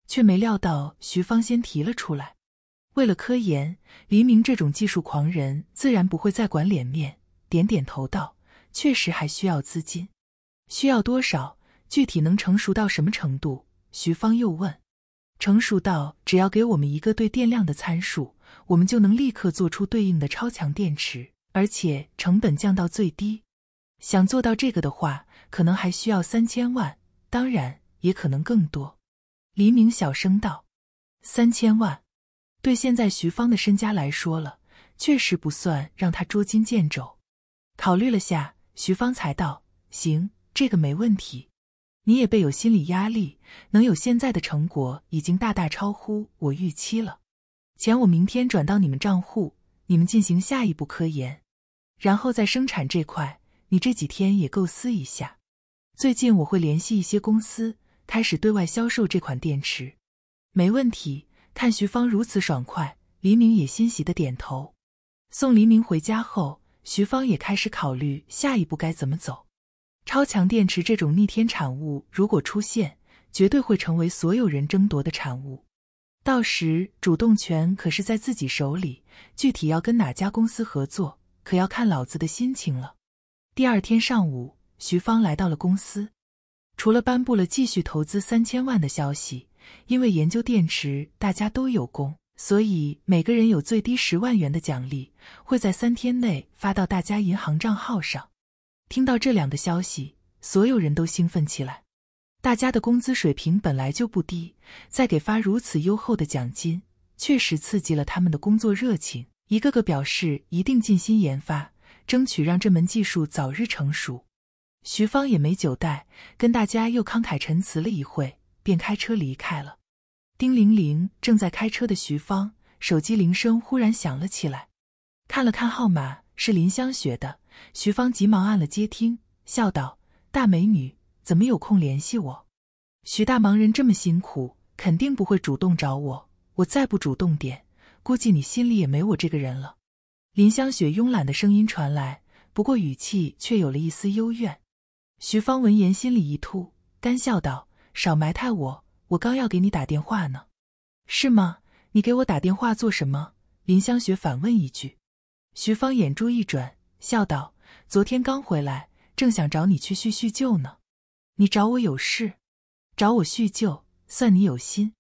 A: 却没料到徐芳先提了出来。为了科研，黎明这种技术狂人自然不会再管脸面，点点头道：“确实还需要资金，需要多少？”具体能成熟到什么程度？徐芳又问。成熟到只要给我们一个对电量的参数，我们就能立刻做出对应的超强电池，而且成本降到最低。想做到这个的话，可能还需要三千万，当然也可能更多。黎明小声道：“三千万，对现在徐芳的身家来说了，确实不算让他捉襟见肘。”考虑了下，徐芳才道：“行，这个没问题。”你也备有心理压力，能有现在的成果已经大大超乎我预期了。钱我明天转到你们账户，你们进行下一步科研，然后在生产这块，你这几天也构思一下。最近我会联系一些公司，开始对外销售这款电池。没问题。看徐芳如此爽快，黎明也欣喜的点头。送黎明回家后，徐芳也开始考虑下一步该怎么走。超强电池这种逆天产物，如果出现，绝对会成为所有人争夺的产物。到时主动权可是在自己手里，具体要跟哪家公司合作，可要看老子的心情了。第二天上午，徐芳来到了公司，除了颁布了继续投资三千万的消息，因为研究电池大家都有功，所以每个人有最低十万元的奖励，会在三天内发到大家银行账号上。听到这两个消息，所有人都兴奋起来。大家的工资水平本来就不低，再给发如此优厚的奖金，确实刺激了他们的工作热情。一个个表示一定尽心研发，争取让这门技术早日成熟。徐芳也没久待，跟大家又慷慨陈词了一会，便开车离开了。叮铃铃，正在开车的徐芳手机铃声忽然响了起来，看了看号码，是林香雪的。徐芳急忙按了接听，笑道：“大美女，怎么有空联系我？徐大忙人这么辛苦，肯定不会主动找我。我再不主动点，估计你心里也没我这个人了。”林香雪慵懒的声音传来，不过语气却有了一丝幽怨。徐芳闻言心里一突，干笑道：“少埋汰我，我刚要给你打电话呢，是吗？你给我打电话做什么？”林香雪反问一句。徐芳眼珠一转。笑道：“昨天刚回来，正想找你去叙叙旧呢。你找我有事？找我叙旧，算你有心。”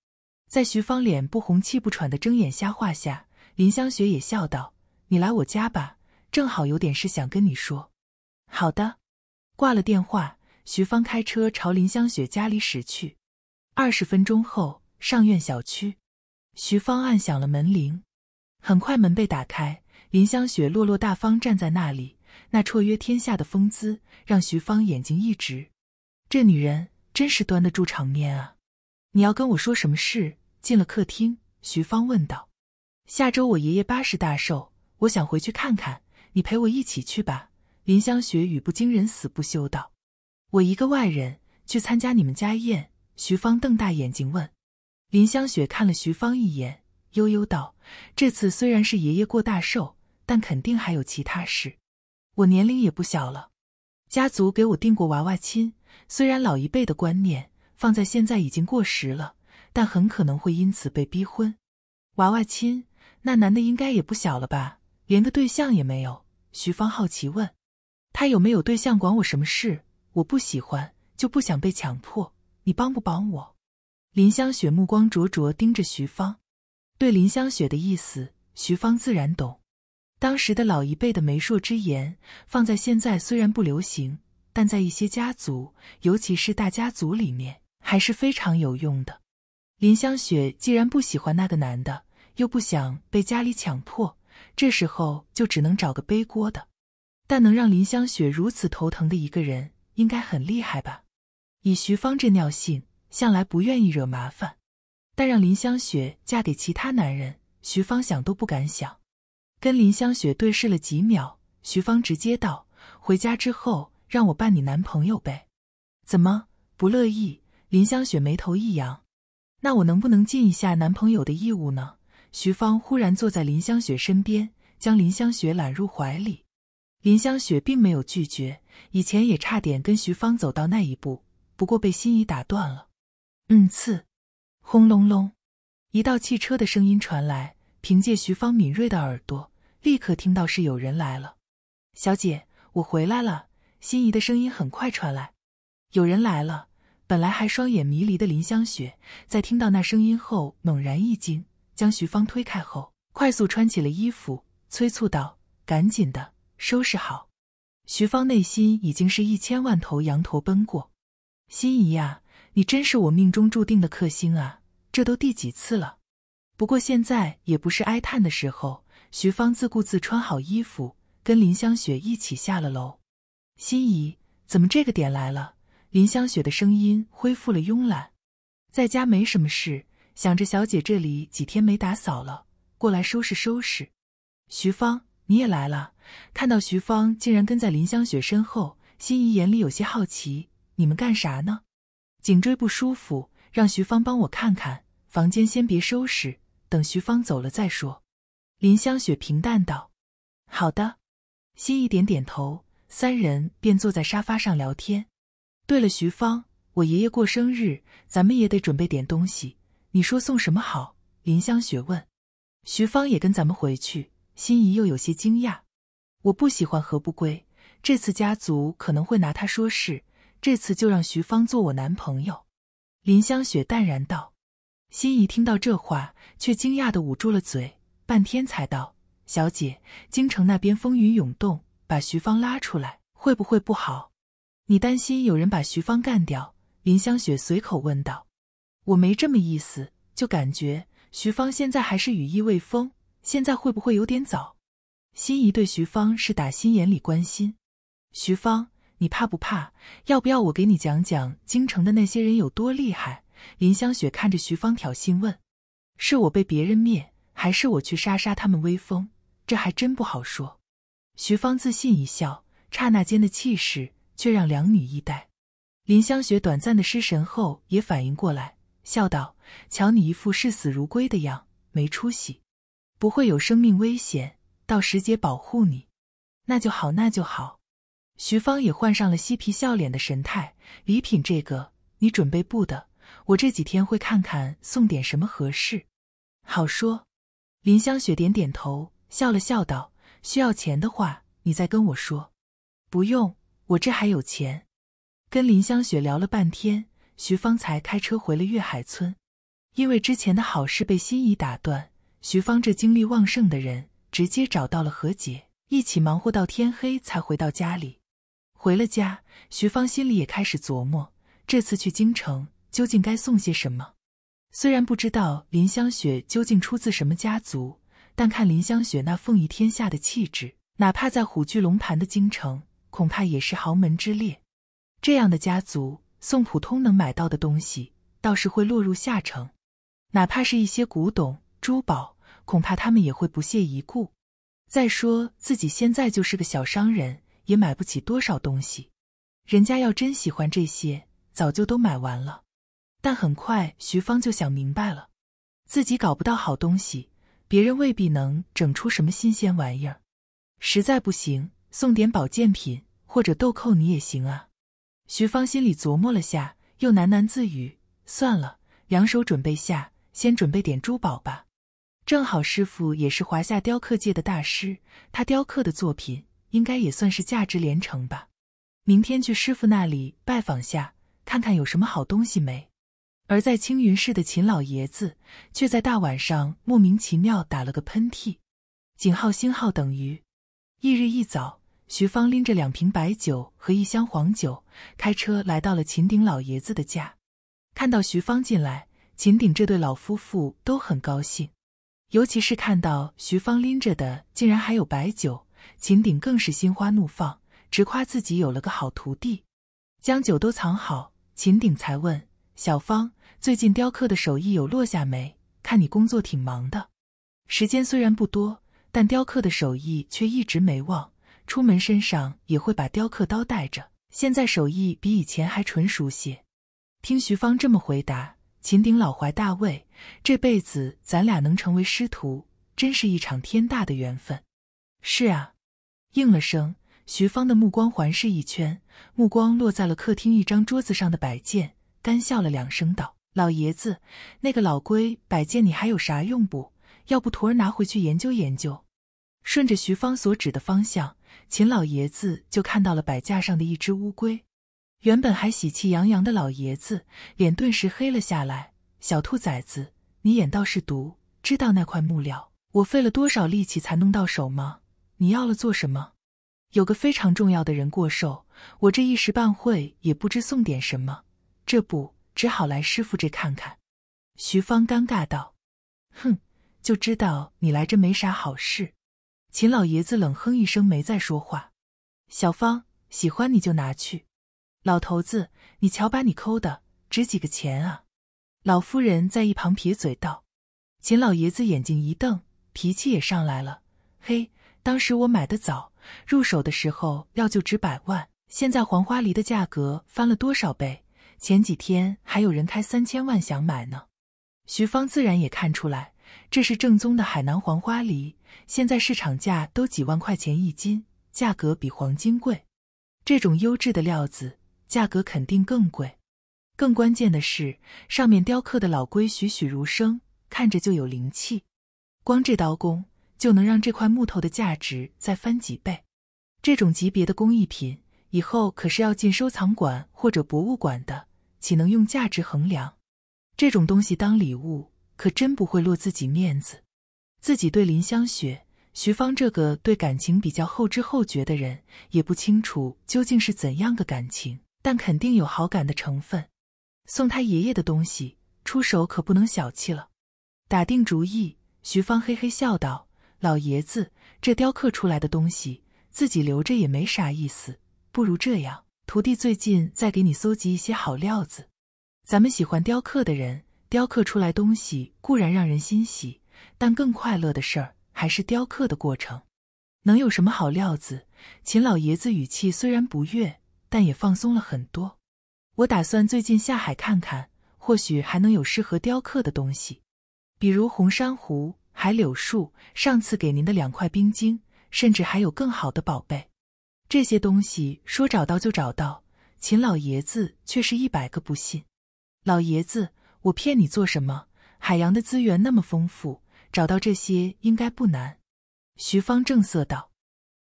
A: 在徐芳脸不红气不喘的睁眼瞎话下，林香雪也笑道：“你来我家吧，正好有点事想跟你说。”好的。挂了电话，徐芳开车朝林香雪家里驶去。二十分钟后，上院小区，徐芳按响了门铃。很快门被打开。林香雪落落大方站在那里，那绰约天下的风姿，让徐芳眼睛一直。这女人真是端得住场面啊！你要跟我说什么事？进了客厅，徐芳问道。下周我爷爷八十大寿，我想回去看看，你陪我一起去吧。林香雪语不惊人死不休道：“我一个外人去参加你们家宴？”徐芳瞪大眼睛问。林香雪看了徐芳一眼，悠悠道：“这次虽然是爷爷过大寿。”但肯定还有其他事，我年龄也不小了，家族给我定过娃娃亲，虽然老一辈的观念放在现在已经过时了，但很可能会因此被逼婚。娃娃亲，那男的应该也不小了吧，连个对象也没有。徐芳好奇问：“他有没有对象？管我什么事？我不喜欢，就不想被强迫。你帮不帮我？”林香雪目光灼灼盯着徐芳，对林香雪的意思，徐芳自然懂。当时的老一辈的媒妁之言，放在现在虽然不流行，但在一些家族，尤其是大家族里面，还是非常有用的。林香雪既然不喜欢那个男的，又不想被家里强迫，这时候就只能找个背锅的。但能让林香雪如此头疼的一个人，应该很厉害吧？以徐芳这尿性，向来不愿意惹麻烦，但让林香雪嫁给其他男人，徐芳想都不敢想。跟林香雪对视了几秒，徐芳直接道：“回家之后让我扮你男朋友呗，怎么不乐意？”林香雪眉头一扬：“那我能不能尽一下男朋友的义务呢？”徐芳忽然坐在林香雪身边，将林香雪揽入怀里。林香雪并没有拒绝，以前也差点跟徐芳走到那一步，不过被心仪打断了。嗯刺，轰隆隆，一道汽车的声音传来。凭借徐芳敏锐的耳朵，立刻听到是有人来了。小姐，我回来了。心仪的声音很快传来，有人来了。本来还双眼迷离的林香雪，在听到那声音后猛然一惊，将徐芳推开后，快速穿起了衣服，催促道：“赶紧的，收拾好。”徐芳内心已经是一千万头羊驼奔过。心仪呀，你真是我命中注定的克星啊！这都第几次了？不过现在也不是哀叹的时候。徐芳自顾自穿好衣服，跟林香雪一起下了楼。心怡，怎么这个点来了？林香雪的声音恢复了慵懒。在家没什么事，想着小姐这里几天没打扫了，过来收拾收拾。徐芳，你也来了？看到徐芳竟然跟在林香雪身后，心怡眼里有些好奇。你们干啥呢？颈椎不舒服，让徐芳帮我看看。房间先别收拾。等徐芳走了再说，林香雪平淡道：“好的。”心怡点点头，三人便坐在沙发上聊天。对了，徐芳，我爷爷过生日，咱们也得准备点东西，你说送什么好？”林香雪问。徐芳也跟咱们回去，心怡又有些惊讶：“我不喜欢何不归，这次家族可能会拿他说事，这次就让徐芳做我男朋友。”林香雪淡然道。心怡听到这话，却惊讶的捂住了嘴，半天才道：“小姐，京城那边风云涌动，把徐芳拉出来会不会不好？你担心有人把徐芳干掉？”林香雪随口问道：“我没这么意思，就感觉徐芳现在还是羽翼未丰，现在会不会有点早？”心怡对徐芳是打心眼里关心。徐芳，你怕不怕？要不要我给你讲讲京城的那些人有多厉害？林香雪看着徐芳挑衅问：“是我被别人灭，还是我去杀杀他们威风？这还真不好说。”徐芳自信一笑，刹那间的气势却让两女一呆。林香雪短暂的失神后也反应过来，笑道：“瞧你一副视死如归的样，没出息！不会有生命危险，到时姐保护你。那就好，那就好。”徐芳也换上了嬉皮笑脸的神态：“礼品这个，你准备不的？”我这几天会看看送点什么合适，好说。林香雪点点头，笑了笑，道：“需要钱的话，你再跟我说。不用，我这还有钱。”跟林香雪聊了半天，徐芳才开车回了月海村。因为之前的好事被心仪打断，徐芳这精力旺盛的人，直接找到了何姐，一起忙活到天黑才回到家里。回了家，徐芳心里也开始琢磨，这次去京城。究竟该送些什么？虽然不知道林香雪究竟出自什么家族，但看林香雪那凤仪天下的气质，哪怕在虎踞龙盘的京城，恐怕也是豪门之列。这样的家族送普通能买到的东西，倒是会落入下乘。哪怕是一些古董、珠宝，恐怕他们也会不屑一顾。再说自己现在就是个小商人，也买不起多少东西。人家要真喜欢这些，早就都买完了。但很快，徐芳就想明白了，自己搞不到好东西，别人未必能整出什么新鲜玩意儿。实在不行，送点保健品或者豆蔻你也行啊。徐芳心里琢磨了下，又喃喃自语：“算了，两手准备下，先准备点珠宝吧。正好师傅也是华夏雕刻界的大师，他雕刻的作品应该也算是价值连城吧。明天去师傅那里拜访下，看看有什么好东西没。”而在青云市的秦老爷子，却在大晚上莫名其妙打了个喷嚏。井号星号等于。翌日一早，徐芳拎着两瓶白酒和一箱黄酒，开车来到了秦鼎老爷子的家。看到徐芳进来，秦鼎这对老夫妇都很高兴，尤其是看到徐芳拎着的竟然还有白酒，秦鼎更是心花怒放，直夸自己有了个好徒弟。将酒都藏好，秦鼎才问。小芳，最近雕刻的手艺有落下没？看你工作挺忙的，时间虽然不多，但雕刻的手艺却一直没忘。出门身上也会把雕刻刀带着。现在手艺比以前还纯熟些。听徐芳这么回答，秦鼎老怀大慰。这辈子咱俩能成为师徒，真是一场天大的缘分。是啊，应了声。徐芳的目光环视一圈，目光落在了客厅一张桌子上的摆件。干笑了两声，道：“老爷子，那个老龟摆件，你还有啥用不？要不徒儿拿回去研究研究。”顺着徐芳所指的方向，秦老爷子就看到了摆架上的一只乌龟。原本还喜气洋洋的老爷子，脸顿时黑了下来。“小兔崽子，你眼倒是毒，知道那块木料我费了多少力气才弄到手吗？你要了做什么？有个非常重要的人过寿，我这一时半会也不知送点什么。”这不，只好来师傅这看看。徐芳尴尬道：“哼，就知道你来这没啥好事。”秦老爷子冷哼一声，没再说话。小芳喜欢你就拿去。老头子，你瞧把你抠的，值几个钱啊？老夫人在一旁撇嘴道。秦老爷子眼睛一瞪，脾气也上来了：“嘿，当时我买的早，入手的时候要就值百万，现在黄花梨的价格翻了多少倍？”前几天还有人开三千万想买呢，徐芳自然也看出来，这是正宗的海南黄花梨，现在市场价都几万块钱一斤，价格比黄金贵。这种优质的料子，价格肯定更贵。更关键的是，上面雕刻的老龟栩栩如生，看着就有灵气。光这刀工就能让这块木头的价值再翻几倍。这种级别的工艺品，以后可是要进收藏馆或者博物馆的。岂能用价值衡量？这种东西当礼物，可真不会落自己面子。自己对林香雪、徐芳这个对感情比较后知后觉的人，也不清楚究竟是怎样个感情，但肯定有好感的成分。送他爷爷的东西，出手可不能小气了。打定主意，徐芳嘿嘿笑道：“老爷子，这雕刻出来的东西，自己留着也没啥意思，不如这样。”徒弟最近在给你搜集一些好料子，咱们喜欢雕刻的人，雕刻出来东西固然让人欣喜，但更快乐的事儿还是雕刻的过程。能有什么好料子？秦老爷子语气虽然不悦，但也放松了很多。我打算最近下海看看，或许还能有适合雕刻的东西，比如红珊瑚、海柳树。上次给您的两块冰晶，甚至还有更好的宝贝。这些东西说找到就找到，秦老爷子却是一百个不信。老爷子，我骗你做什么？海洋的资源那么丰富，找到这些应该不难。徐芳正色道：“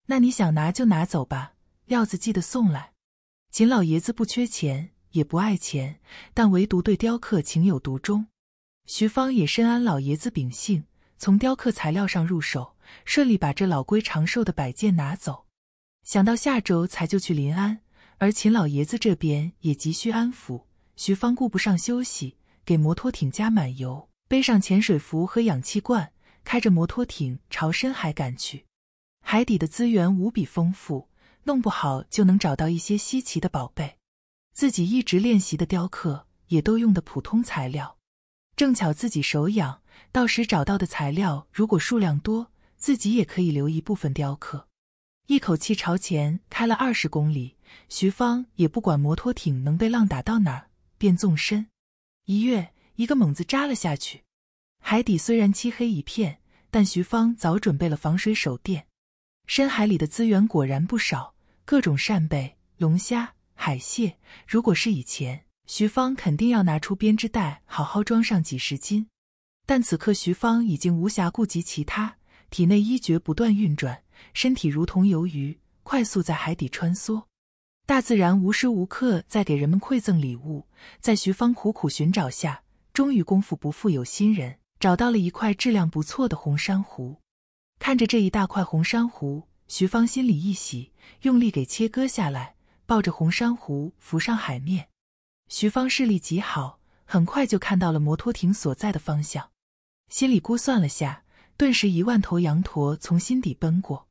A: 那你想拿就拿走吧，料子记得送来。”秦老爷子不缺钱，也不爱钱，但唯独对雕刻情有独钟。徐芳也深谙老爷子秉性，从雕刻材料上入手，顺利把这老龟长寿的摆件拿走。想到下周才就去临安，而秦老爷子这边也急需安抚。徐芳顾不上休息，给摩托艇加满油，背上潜水服和氧气罐，开着摩托艇朝深海赶去。海底的资源无比丰富，弄不好就能找到一些稀奇的宝贝。自己一直练习的雕刻，也都用的普通材料。正巧自己手痒，到时找到的材料如果数量多，自己也可以留一部分雕刻。一口气朝前开了二十公里，徐芳也不管摩托艇能被浪打到哪儿，便纵身一跃，一个猛子扎了下去。海底虽然漆黑一片，但徐芳早准备了防水手电。深海里的资源果然不少，各种扇贝、龙虾、海蟹。如果是以前，徐芳肯定要拿出编织袋，好好装上几十斤。但此刻徐芳已经无暇顾及其他，体内医诀不断运转。身体如同游鱼，快速在海底穿梭。大自然无时无刻在给人们馈赠礼物。在徐芳苦苦寻找下，终于功夫不负有心人，找到了一块质量不错的红珊瑚。看着这一大块红珊瑚，徐芳心里一喜，用力给切割下来，抱着红珊瑚浮上海面。徐芳视力极好，很快就看到了摩托艇所在的方向，心里估算了下，顿时一万头羊驼从心底奔过。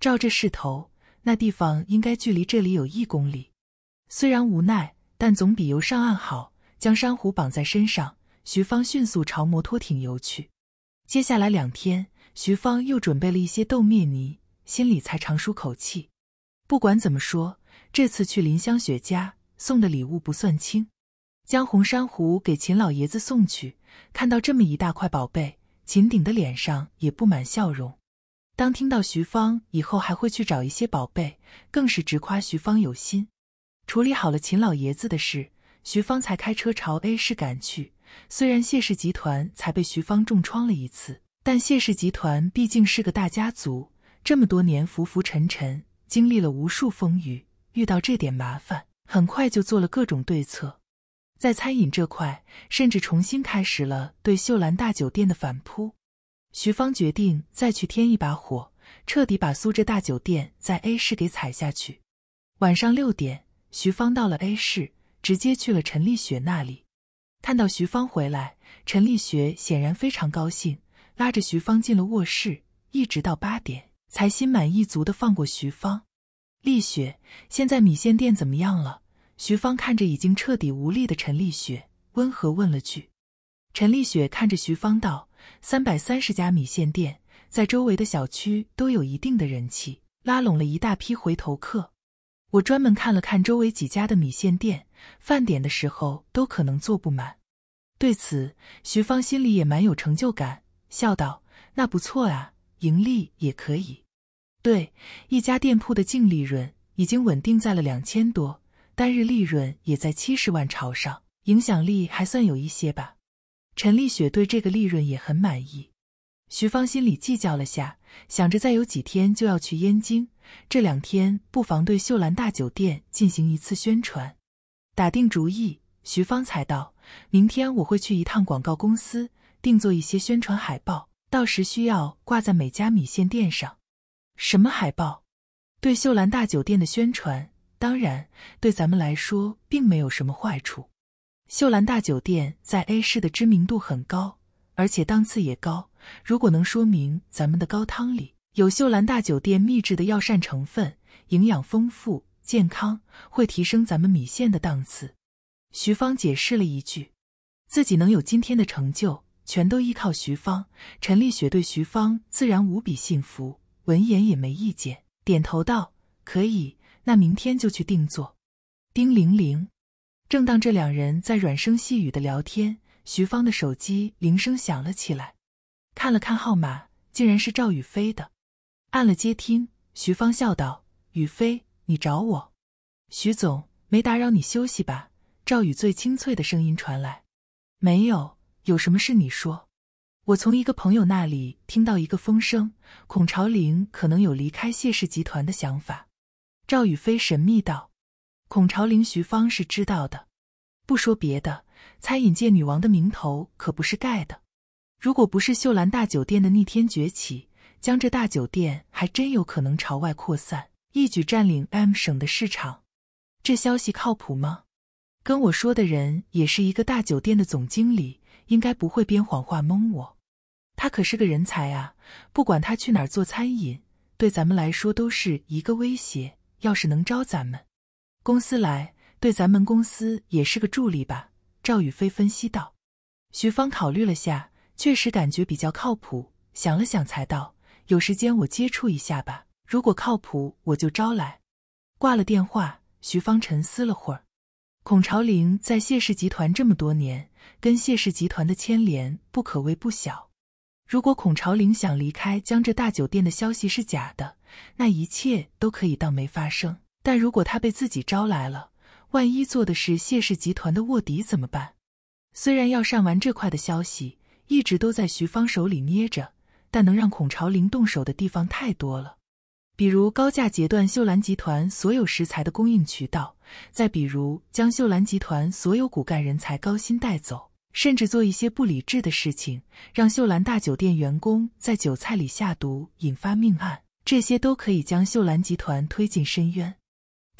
A: 照这势头，那地方应该距离这里有一公里。虽然无奈，但总比游上岸好。将珊瑚绑在身上，徐芳迅速朝摩托艇游去。接下来两天，徐芳又准备了一些豆面泥，心里才长舒口气。不管怎么说，这次去林香雪家送的礼物不算轻。将红珊瑚给秦老爷子送去，看到这么一大块宝贝，秦鼎的脸上也布满笑容。当听到徐芳以后还会去找一些宝贝，更是直夸徐芳有心。处理好了秦老爷子的事，徐芳才开车朝 A 市赶去。虽然谢氏集团才被徐芳重创了一次，但谢氏集团毕竟是个大家族，这么多年浮浮沉沉，经历了无数风雨，遇到这点麻烦，很快就做了各种对策。在餐饮这块，甚至重新开始了对秀兰大酒店的反扑。徐芳决定再去添一把火，彻底把苏浙大酒店在 A 市给踩下去。晚上六点，徐芳到了 A 市，直接去了陈丽雪那里。看到徐芳回来，陈丽雪显然非常高兴，拉着徐芳进了卧室，一直到八点才心满意足的放过徐芳。丽雪，现在米线店怎么样了？徐芳看着已经彻底无力的陈丽雪，温和问了句。陈丽雪看着徐芳道。三百三十家米线店在周围的小区都有一定的人气，拉拢了一大批回头客。我专门看了看周围几家的米线店，饭点的时候都可能坐不满。对此，徐芳心里也蛮有成就感，笑道：“那不错啊，盈利也可以。对，一家店铺的净利润已经稳定在了两千多，单日利润也在七十万朝上，影响力还算有一些吧。”陈丽雪对这个利润也很满意。徐芳心里计较了下，想着再有几天就要去燕京，这两天不妨对秀兰大酒店进行一次宣传。打定主意，徐芳才道：“明天我会去一趟广告公司，定做一些宣传海报，到时需要挂在每家米线店上。”“什么海报？对秀兰大酒店的宣传？当然，对咱们来说并没有什么坏处。”秀兰大酒店在 A 市的知名度很高，而且档次也高。如果能说明咱们的高汤里有秀兰大酒店秘制的药膳成分，营养丰富、健康，会提升咱们米线的档次。徐芳解释了一句：“自己能有今天的成就，全都依靠徐芳。”陈立雪对徐芳自然无比信服，闻言也没意见，点头道：“可以，那明天就去定做。”丁玲玲。正当这两人在软声细语的聊天，徐芳的手机铃声响了起来。看了看号码，竟然是赵宇飞的，按了接听。徐芳笑道：“宇飞，你找我？”“徐总，没打扰你休息吧？”赵宇最清脆的声音传来。“没有，有什么事你说。”“我从一个朋友那里听到一个风声，孔朝林可能有离开谢氏集团的想法。”赵宇飞神秘道。孔朝林、徐芳是知道的，不说别的，餐饮界女王的名头可不是盖的。如果不是秀兰大酒店的逆天崛起，江浙大酒店还真有可能朝外扩散，一举占领 M 省的市场。这消息靠谱吗？跟我说的人也是一个大酒店的总经理，应该不会编谎话蒙我。他可是个人才啊，不管他去哪儿做餐饮，对咱们来说都是一个威胁。要是能招咱们，公司来对咱们公司也是个助力吧？赵宇飞分析道。徐芳考虑了下，确实感觉比较靠谱，想了想才道：“有时间我接触一下吧，如果靠谱我就招来。”挂了电话，徐芳沉思了会儿。孔朝林在谢氏集团这么多年，跟谢氏集团的牵连不可谓不小。如果孔朝林想离开江浙大酒店的消息是假的，那一切都可以当没发生。但如果他被自己招来了，万一做的是谢氏集团的卧底怎么办？虽然要上完这块的消息一直都在徐芳手里捏着，但能让孔朝林动手的地方太多了。比如高价截断秀兰集团所有食材的供应渠道，再比如将秀兰集团所有骨干人才高薪带走，甚至做一些不理智的事情，让秀兰大酒店员工在酒菜里下毒，引发命案，这些都可以将秀兰集团推进深渊。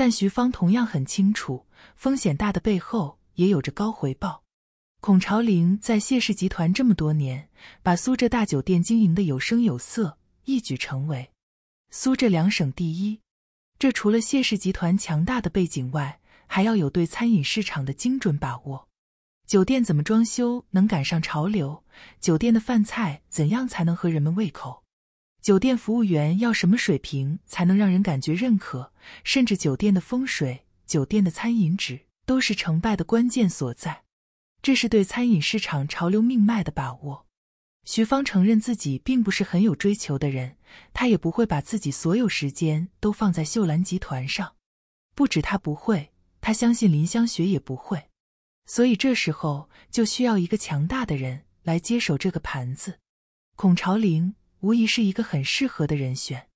A: 但徐芳同样很清楚，风险大的背后也有着高回报。孔朝林在谢氏集团这么多年，把苏浙大酒店经营的有声有色，一举成为苏浙两省第一。这除了谢氏集团强大的背景外，还要有对餐饮市场的精准把握。酒店怎么装修能赶上潮流？酒店的饭菜怎样才能合人们胃口？酒店服务员要什么水平才能让人感觉认可？甚至酒店的风水、酒店的餐饮纸都是成败的关键所在。这是对餐饮市场潮流命脉的把握。徐芳承认自己并不是很有追求的人，她也不会把自己所有时间都放在秀兰集团上。不止她不会，她相信林香雪也不会。所以这时候就需要一个强大的人来接手这个盘子。孔朝玲。无疑是一个很适合的人选。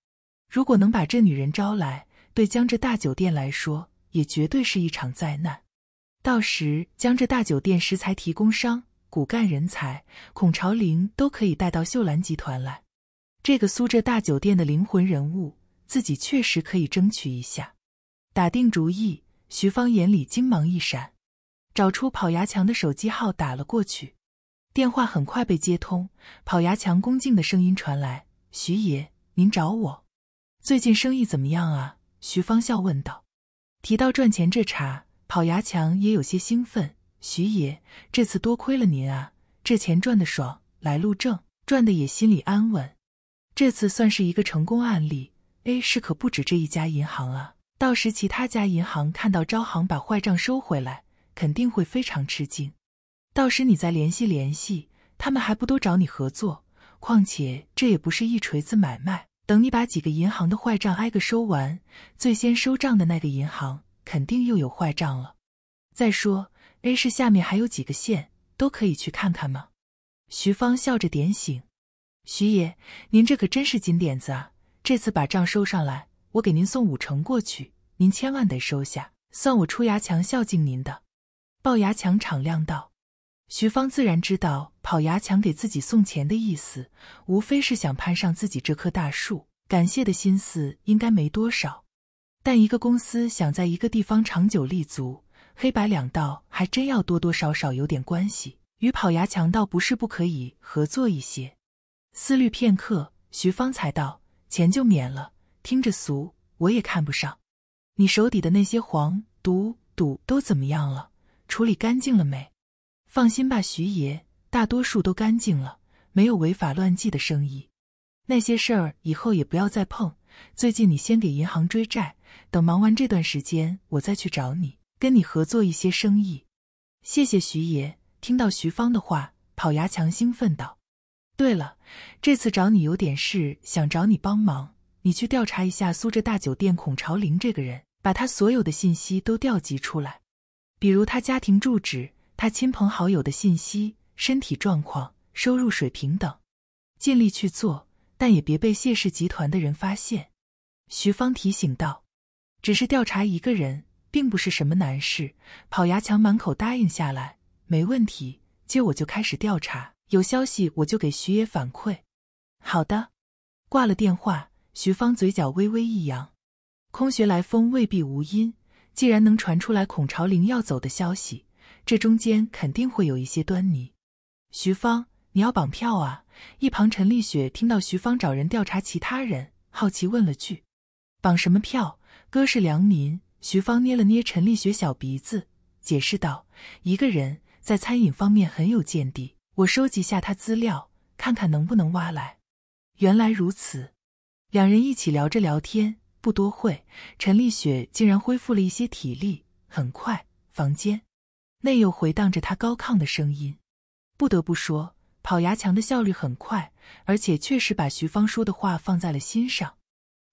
A: 如果能把这女人招来，对江浙大酒店来说也绝对是一场灾难。到时江浙大酒店食材提供商、骨干人才孔朝林都可以带到秀兰集团来。这个苏浙大酒店的灵魂人物，自己确实可以争取一下。打定主意，徐芳眼里金芒一闪，找出跑牙强的手机号打了过去。电话很快被接通，跑牙强恭敬的声音传来：“徐爷，您找我？最近生意怎么样啊？”徐芳笑问道。提到赚钱这茬，跑牙强也有些兴奋：“徐爷，这次多亏了您啊！这钱赚的爽，来路正，赚的也心里安稳。这次算是一个成功案例。A 市可不止这一家银行啊，到时其他家银行看到招行把坏账收回来，肯定会非常吃惊。”到时你再联系联系，他们还不都找你合作？况且这也不是一锤子买卖，等你把几个银行的坏账挨个收完，最先收账的那个银行肯定又有坏账了。再说，A 市下面还有几个县，都可以去看看吗？徐芳笑着点醒：“徐爷，您这可真是金点子啊！这次把账收上来，我给您送五成过去，您千万得收下，算我出牙强孝敬您的。”龅牙强敞亮道。徐芳自然知道跑牙墙给自己送钱的意思，无非是想攀上自己这棵大树，感谢的心思应该没多少。但一个公司想在一个地方长久立足，黑白两道还真要多多少少有点关系。与跑牙强倒不是不可以合作一些。思虑片刻，徐芳才道：“钱就免了，听着俗，我也看不上。你手底的那些黄赌赌都怎么样了？处理干净了没？”放心吧，徐爷，大多数都干净了，没有违法乱纪的生意。那些事儿以后也不要再碰。最近你先给银行追债，等忙完这段时间，我再去找你，跟你合作一些生意。谢谢徐爷。听到徐芳的话，跑牙强兴奋道：“对了，这次找你有点事，想找你帮忙。你去调查一下苏浙大酒店孔朝林这个人，把他所有的信息都调集出来，比如他家庭住址。”他亲朋好友的信息、身体状况、收入水平等，尽力去做，但也别被谢氏集团的人发现。”徐芳提醒道，“只是调查一个人，并不是什么难事。”跑牙强满口答应下来：“没问题。”接我就开始调查，有消息我就给徐爷反馈。好的。挂了电话，徐芳嘴角微微一扬：“空穴来风未必无因，既然能传出来孔朝林要走的消息。”这中间肯定会有一些端倪。徐芳，你要绑票啊？一旁陈立雪听到徐芳找人调查其他人，好奇问了句：“绑什么票？哥是良民。”徐芳捏了捏陈立雪小鼻子，解释道：“一个人在餐饮方面很有见地，我收集下他资料，看看能不能挖来。”原来如此。两人一起聊着聊天，不多会，陈立雪竟然恢复了一些体力。很快，房间。内又回荡着他高亢的声音。不得不说，跑牙墙的效率很快，而且确实把徐芳说的话放在了心上。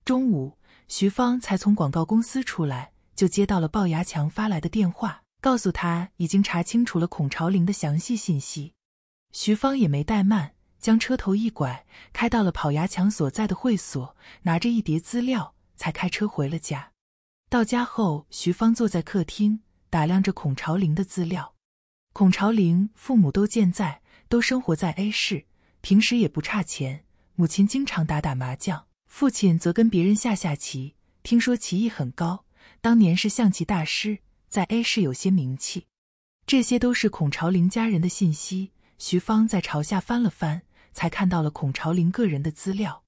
A: 中午，徐芳才从广告公司出来，就接到了鲍牙强发来的电话，告诉他已经查清楚了孔朝林的详细信息。徐芳也没怠慢，将车头一拐，开到了跑牙墙所在的会所，拿着一叠资料，才开车回了家。到家后，徐芳坐在客厅。打量着孔朝林的资料，孔朝林父母都健在，都生活在 A 市，平时也不差钱。母亲经常打打麻将，父亲则跟别人下下棋，听说棋艺很高，当年是象棋大师，在 A 市有些名气。这些都是孔朝林家人的信息。徐芳在朝下翻了翻，才看到了孔朝林个人的资料。